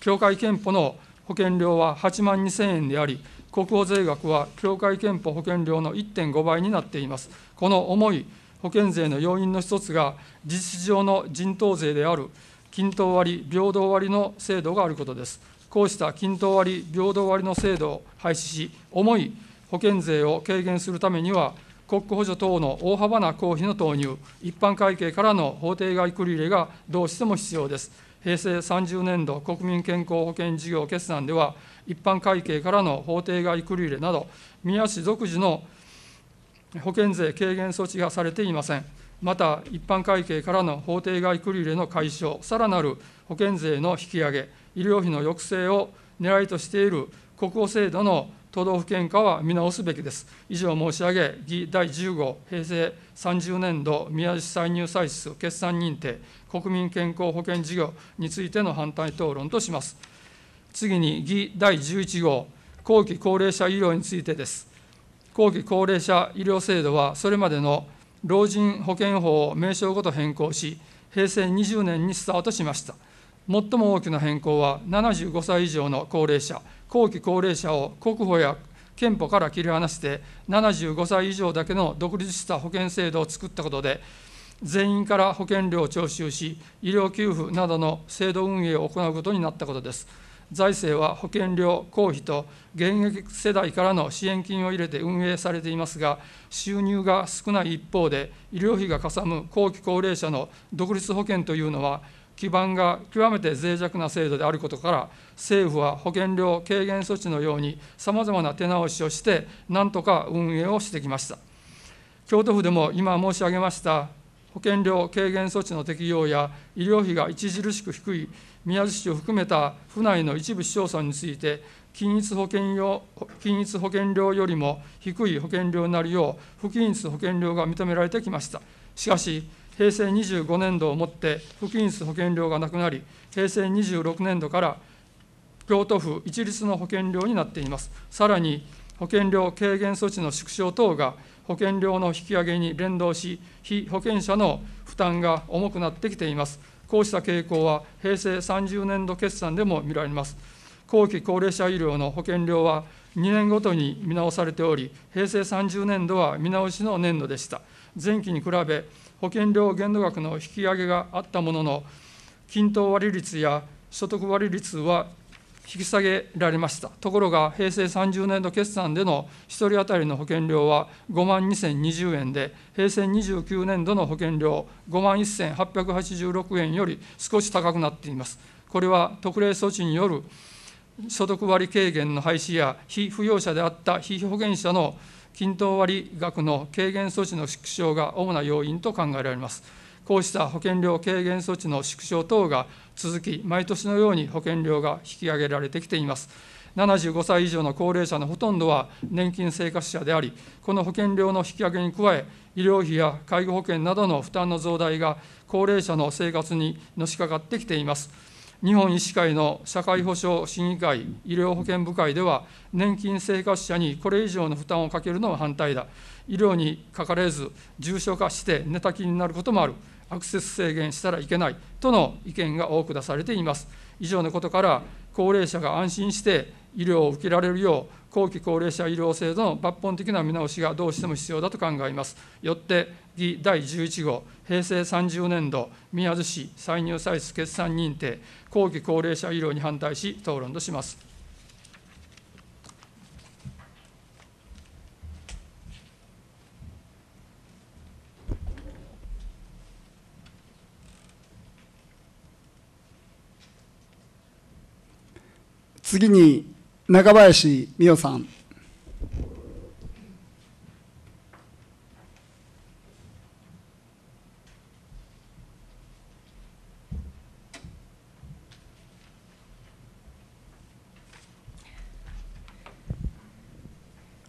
協会憲法の保険料は8万2 0円であり、国王税額は協会憲法保険料の1.5倍になっています。この重い保険税の要因の一つが、実質上の人頭税である均等割、平等割の制度があることです。こうした均等割、平等割の制度を廃止し、重い保険税を軽減するためには、国庫補助等の大幅な公費の投入、一般会計からの法定外繰り入れがどうしても必要です。平成30年度国民健康保険事業決算では、一般会計からの法定外繰り入れなど、宮市独自の保険税軽減措置がされていません。また、一般会計からの法定外繰り入れの解消、さらなる保険税の引き上げ、医療費の抑制を狙いとしている国保制度の都道府県化は見直すべきです。以上申し上げ、議第1 5平成30年度宮地歳入歳出決算認定、国民健康保険事業についての反対討論とします。次に、議第11号、後期高齢者医療についてです。後期高齢者医療制度は、それまでの老人保健法を名称ごと変更し、平成20年にスタートしました。最も大きな変更は、75歳以上の高齢者、後期高齢者を国保や憲法から切り離して、75歳以上だけの独立した保険制度を作ったことで、全員から保険料を徴収し、医療給付などの制度運営を行うことになったことです。財政は保険料、公費と現役世代からの支援金を入れて運営されていますが、収入が少ない一方で、医療費がかさむ後期高齢者の独立保険というのは、基盤が極めて脆弱な制度であることから、政府は保険料軽減措置のように、さまざまな手直しをして、なんとか運営をしてきました。京都府でも今申し上げました保険料軽減措置の適用や医療費が著しく低い宮津市を含めた府内の一部市町村について、均一保険料均一保険料よりも低い保険料になるよう、不均一保険料が認められてきました。しかし、平成25年度をもって不均一保険料がなくなり、平成26年度から京都府一律の保険料になっています。さらに保険料軽減措置の縮小等が保険料の引き上げに連動し、被保険者の負担が重くなってきています。こうした傾向は平成30年度決算でも見られます。後期高齢者医療の保険料は2年ごとに見直されており、平成30年度は見直しの年度でした。前期に比べ、保険料限度額の引き上げがあったものの、均等割率や所得割率は引き下げられました。ところが、平成30年度決算での1人当たりの保険料は5万2020円で、平成29年度の保険料5万1886円より少し高くなっています。これは特例措置による所得割軽減の廃止や、非扶養者であった非保険者の均等割額の軽減措置の縮小が主な要因と考えられます。こうした保険料軽減措置の縮小等が続き、毎年のように保険料が引き上げられてきています。75歳以上の高齢者のほとんどは年金生活者であり、この保険料の引き上げに加え、医療費や介護保険などの負担の増大が高齢者の生活にのしかかってきています。日本医師会の社会保障審議会医療保険部会では、年金生活者にこれ以上の負担をかけるのは反対だ、医療にかかれず、重症化して寝たきりになることもある、アクセス制限したらいけないとの意見が多く出されています。以上のことから、高齢者が安心して医療を受けられるよう、後期高齢者医療制度の抜本的な見直しがどうしても必要だと考えます。よって、議第11号、平成30年度、宮津市歳入歳出決算認定、後期高齢者医療に反対し、討論とします。次に中林美代さん。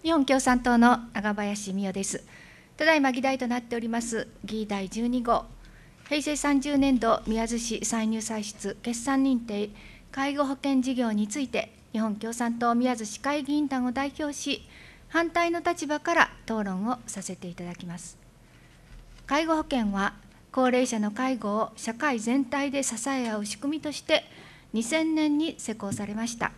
日本共産党の長林美代です。ただいま議題となっております議題12号、平成30年度宮津市歳入歳出決算認定介護保険事業について日本共産党宮津市会議員団を代表し反対の立場から討論をさせていただきます介護保険は高齢者の介護を社会全体で支え合う仕組みとして2000年に施行されました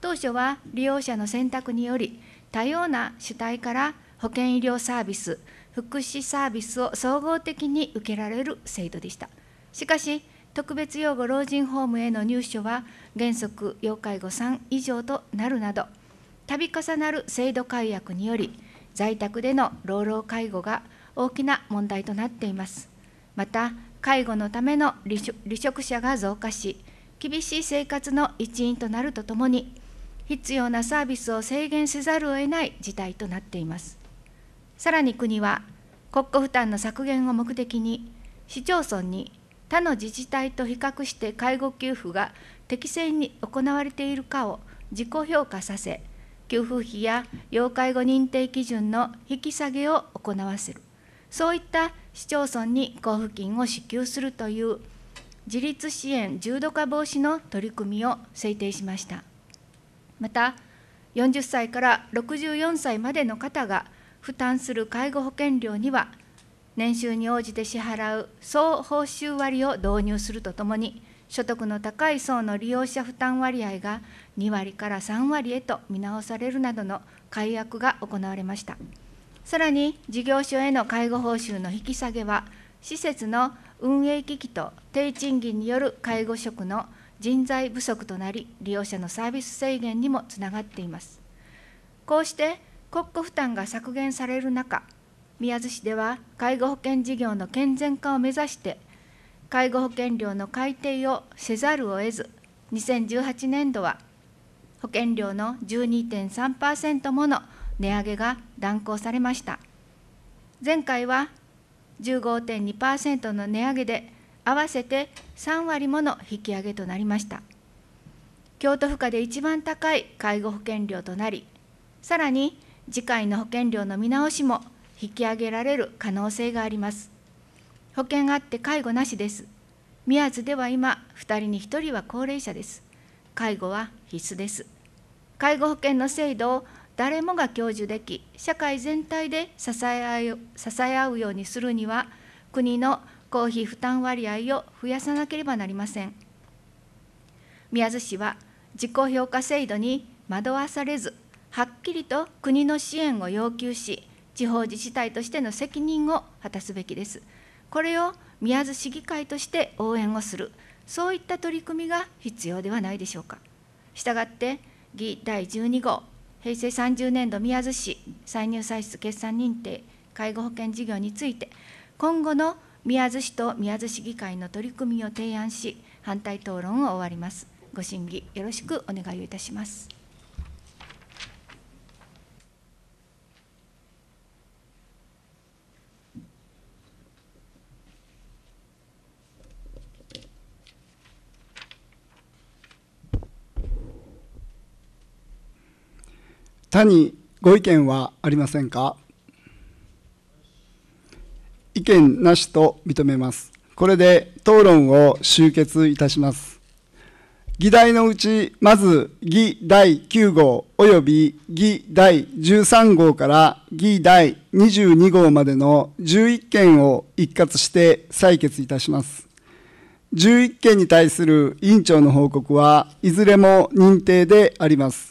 当初は利用者の選択により多様な主体から保険医療サービス福祉サービスを総合的に受けられる制度でしたしかし特別養護老人ホームへの入所は原則要介護3以上となるなど度重なる制度改悪により在宅での老老介護が大きな問題となっていますまた介護のための離職者が増加し厳しい生活の一因となるとともに必要なサービスを制限せざるを得ない事態となっていますさらに国は国庫負担の削減を目的に市町村に他の自治体と比較して介護給付が適正に行われているかを自己評価させ、給付費や要介護認定基準の引き下げを行わせる、そういった市町村に交付金を支給するという自立支援重度化防止の取り組みを制定しました。また、40歳から64歳までの方が負担する介護保険料には年収に応じて支払う総報酬割を導入するとともに、所得の高い層の利用者負担割合が2割から3割へと見直されるなどの改悪が行われました。さらに、事業所への介護報酬の引き下げは、施設の運営危機と低賃金による介護職の人材不足となり、利用者のサービス制限にもつながっています。こうして国庫負担が削減される中、宮津市では介護保険事業の健全化を目指して介護保険料の改定をせざるを得ず2018年度は保険料の12.3%もの値上げが断行されました前回は15.2%の値上げで合わせて3割もの引き上げとなりました京都府下で一番高い介護保険料となりさらに次回の保険料の見直しも引き上げられる可能性があります保険あって介護なしです宮津では今2人に1人は高齢者です介護は必須です介護保険の制度を誰もが享受でき社会全体で支え合うようにするには国の公費負担割合を増やさなければなりません宮津市は自己評価制度に惑わされずはっきりと国の支援を要求し地方自治体としての責任を果たすべきです。これを宮津市議会として応援をする、そういった取り組みが必要ではないでしょうか。したがって、議第12号、平成30年度宮津市歳入歳出決算認定介護保険事業について、今後の宮津市と宮津市議会の取り組みを提案し、反対討論を終わります。ご審議よろしくお願いをいたします。他にご意見はありませんか意見なしと認めます。これで討論を終結いたします。議題のうち、まず議第9号及び議第13号から議第22号までの11件を一括して採決いたします。11件に対する委員長の報告はいずれも認定であります。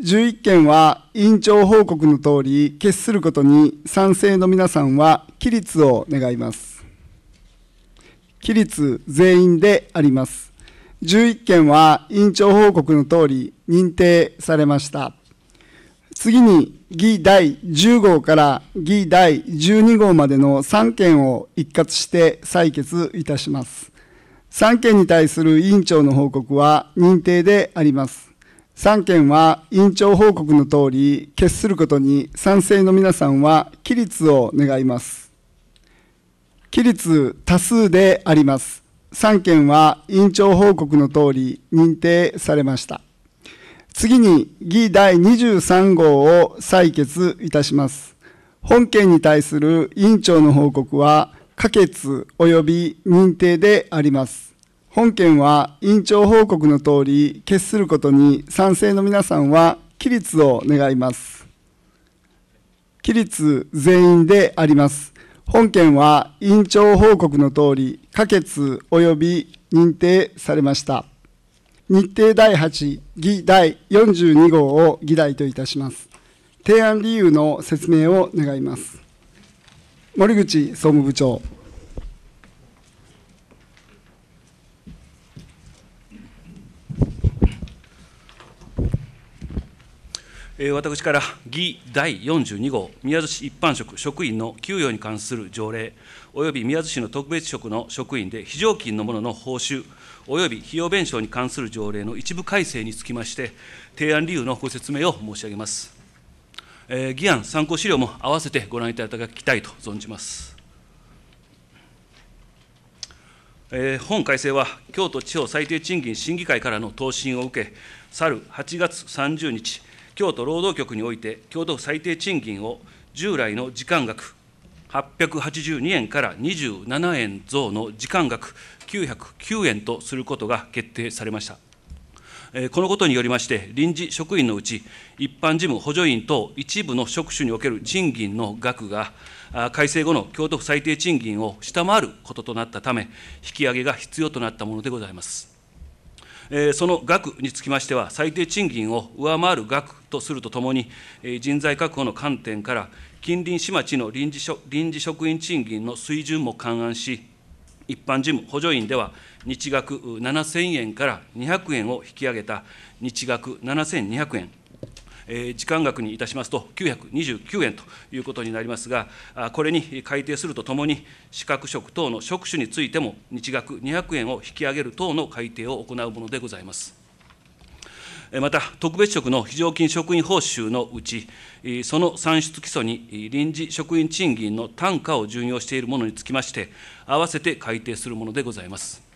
11件は委員長報告のとおり、決することに賛成の皆さんは、起立を願います。起立全員であります。11件は委員長報告のとおり認定されました。次に、議第10号から議第12号までの3件を一括して採決いたします。3件に対する委員長の報告は認定であります。3件は委員長報告のとおり、決することに賛成の皆さんは、起立を願います。起立多数であります。3件は委員長報告のとおり認定されました。次に、議第23号を採決いたします。本件に対する委員長の報告は、可決及び認定であります。本件は委員長報告のとおり決することに賛成の皆さんは起立を願います起立全員であります本件は委員長報告のとおり可決及び認定されました日程第8議第42号を議題といたします提案理由の説明を願います森口総務部長私から議第42号、宮津市一般職職員の給与に関する条例、および宮津市の特別職の職員で非常勤の者の報酬、および費用弁償に関する条例の一部改正につきまして、提案理由のご説明を申し上げます。えー、議案、参考資料も合わせてご覧いただきたいと存じます。えー、本改正は、京都地方最低賃金審議会からの答申を受け、去る8月30日、京都労働局において、京都府最低賃金を従来の時間額882円から27円増の時間額909円とすることが決定されました。このことによりまして、臨時職員のうち、一般事務補助員等一部の職種における賃金の額が、改正後の京都府最低賃金を下回ることとなったため、引き上げが必要となったものでございます。えー、その額につきましては、最低賃金を上回る額とするとともに、えー、人材確保の観点から、近隣市町の臨時臨時職員賃金の水準も勘案し、一般事務補助員では、日額7000円から200円を引き上げた日額7200円。え時間額にいたしますと929円ということになりますが、これに改定するとともに、資格職等の職種についても、日額200円を引き上げる等の改定を行うものでございます。また、特別職の非常勤職員報酬のうち、その算出基礎に臨時職員賃金の単価を準用しているものにつきまして、合わせて改定するものでございます。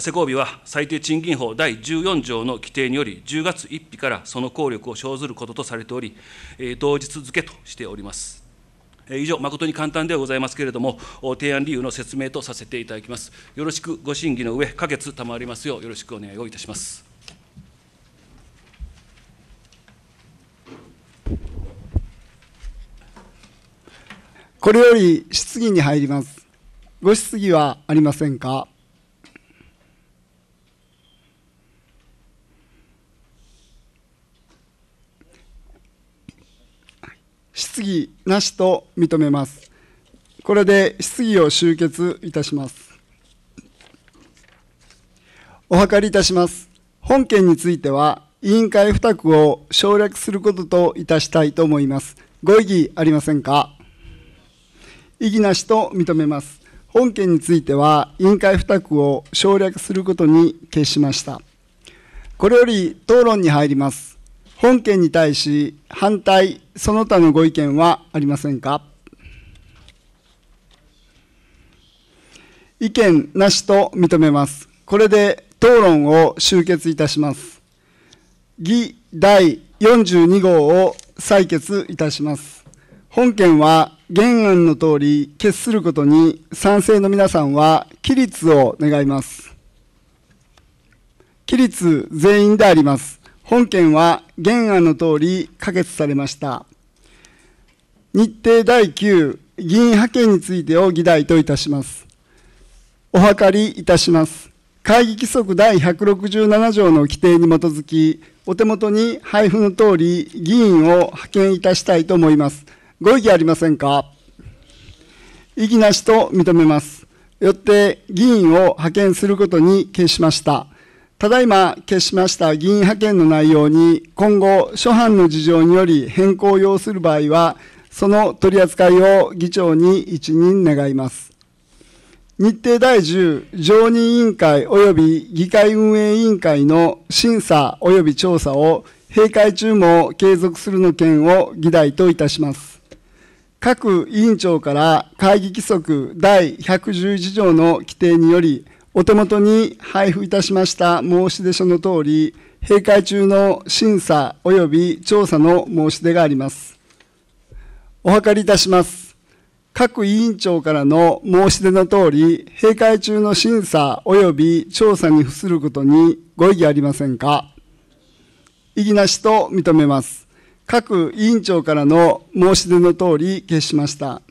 施行日は最低賃金法第14条の規定により、10月1日からその効力を生ずることとされており、同日付としております。以上、誠に簡単ではございますけれども、提案理由の説明とさせていただきます。よろしくご審議の上、可決賜りますよう、よろしくお願いをいたします。これより質疑に入ります。ご質疑はありませんか。質疑なしと認めます。これで質疑を終結いたします。お諮りいたします。本件については、委員会付託を省略することといたしたいと思います。ご異議ありませんか異議なしと認めます。本件については、委員会付託を省略することに決しました。これより討論に入ります。本件に対し反対、その他のご意見はありませんか意見なしと認めます。これで討論を終結いたします。議第42号を採決いたします。本件は原案の通り決することに賛成の皆さんは起立を願います。起立全員であります。本件は原案の通り可決されました。日程第9議員派遣についてを議題といたします。お諮りいたします。会議規則第167条の規定に基づき、お手元に配布の通り、議員を派遣いたしたいと思います。ご異議ありませんか異議なしと認めます。よって、議員を派遣することに決しました。ただいま決しました議員派遣の内容に今後、諸般の事情により変更を要する場合は、その取り扱いを議長に一任願います。日程第10常任委員会及び議会運営委員会の審査及び調査を閉会中も継続するの件を議題といたします。各委員長から会議規則第111条の規定により、お手元に配布いたしました申し出書のとおり、閉会中の審査及び調査の申し出があります。お諮りいたします。各委員長からの申し出のとおり、閉会中の審査及び調査に付することにご異議ありませんか異議なしと認めます。各委員長からの申し出のとおり決しました。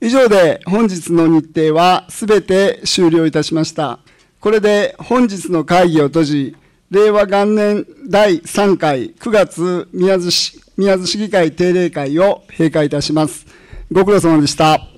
以上で本日の日程はすべて終了いたしました。これで本日の会議を閉じ、令和元年第3回9月宮津市宮津市議会定例会を閉会いたします。ご苦労様でした。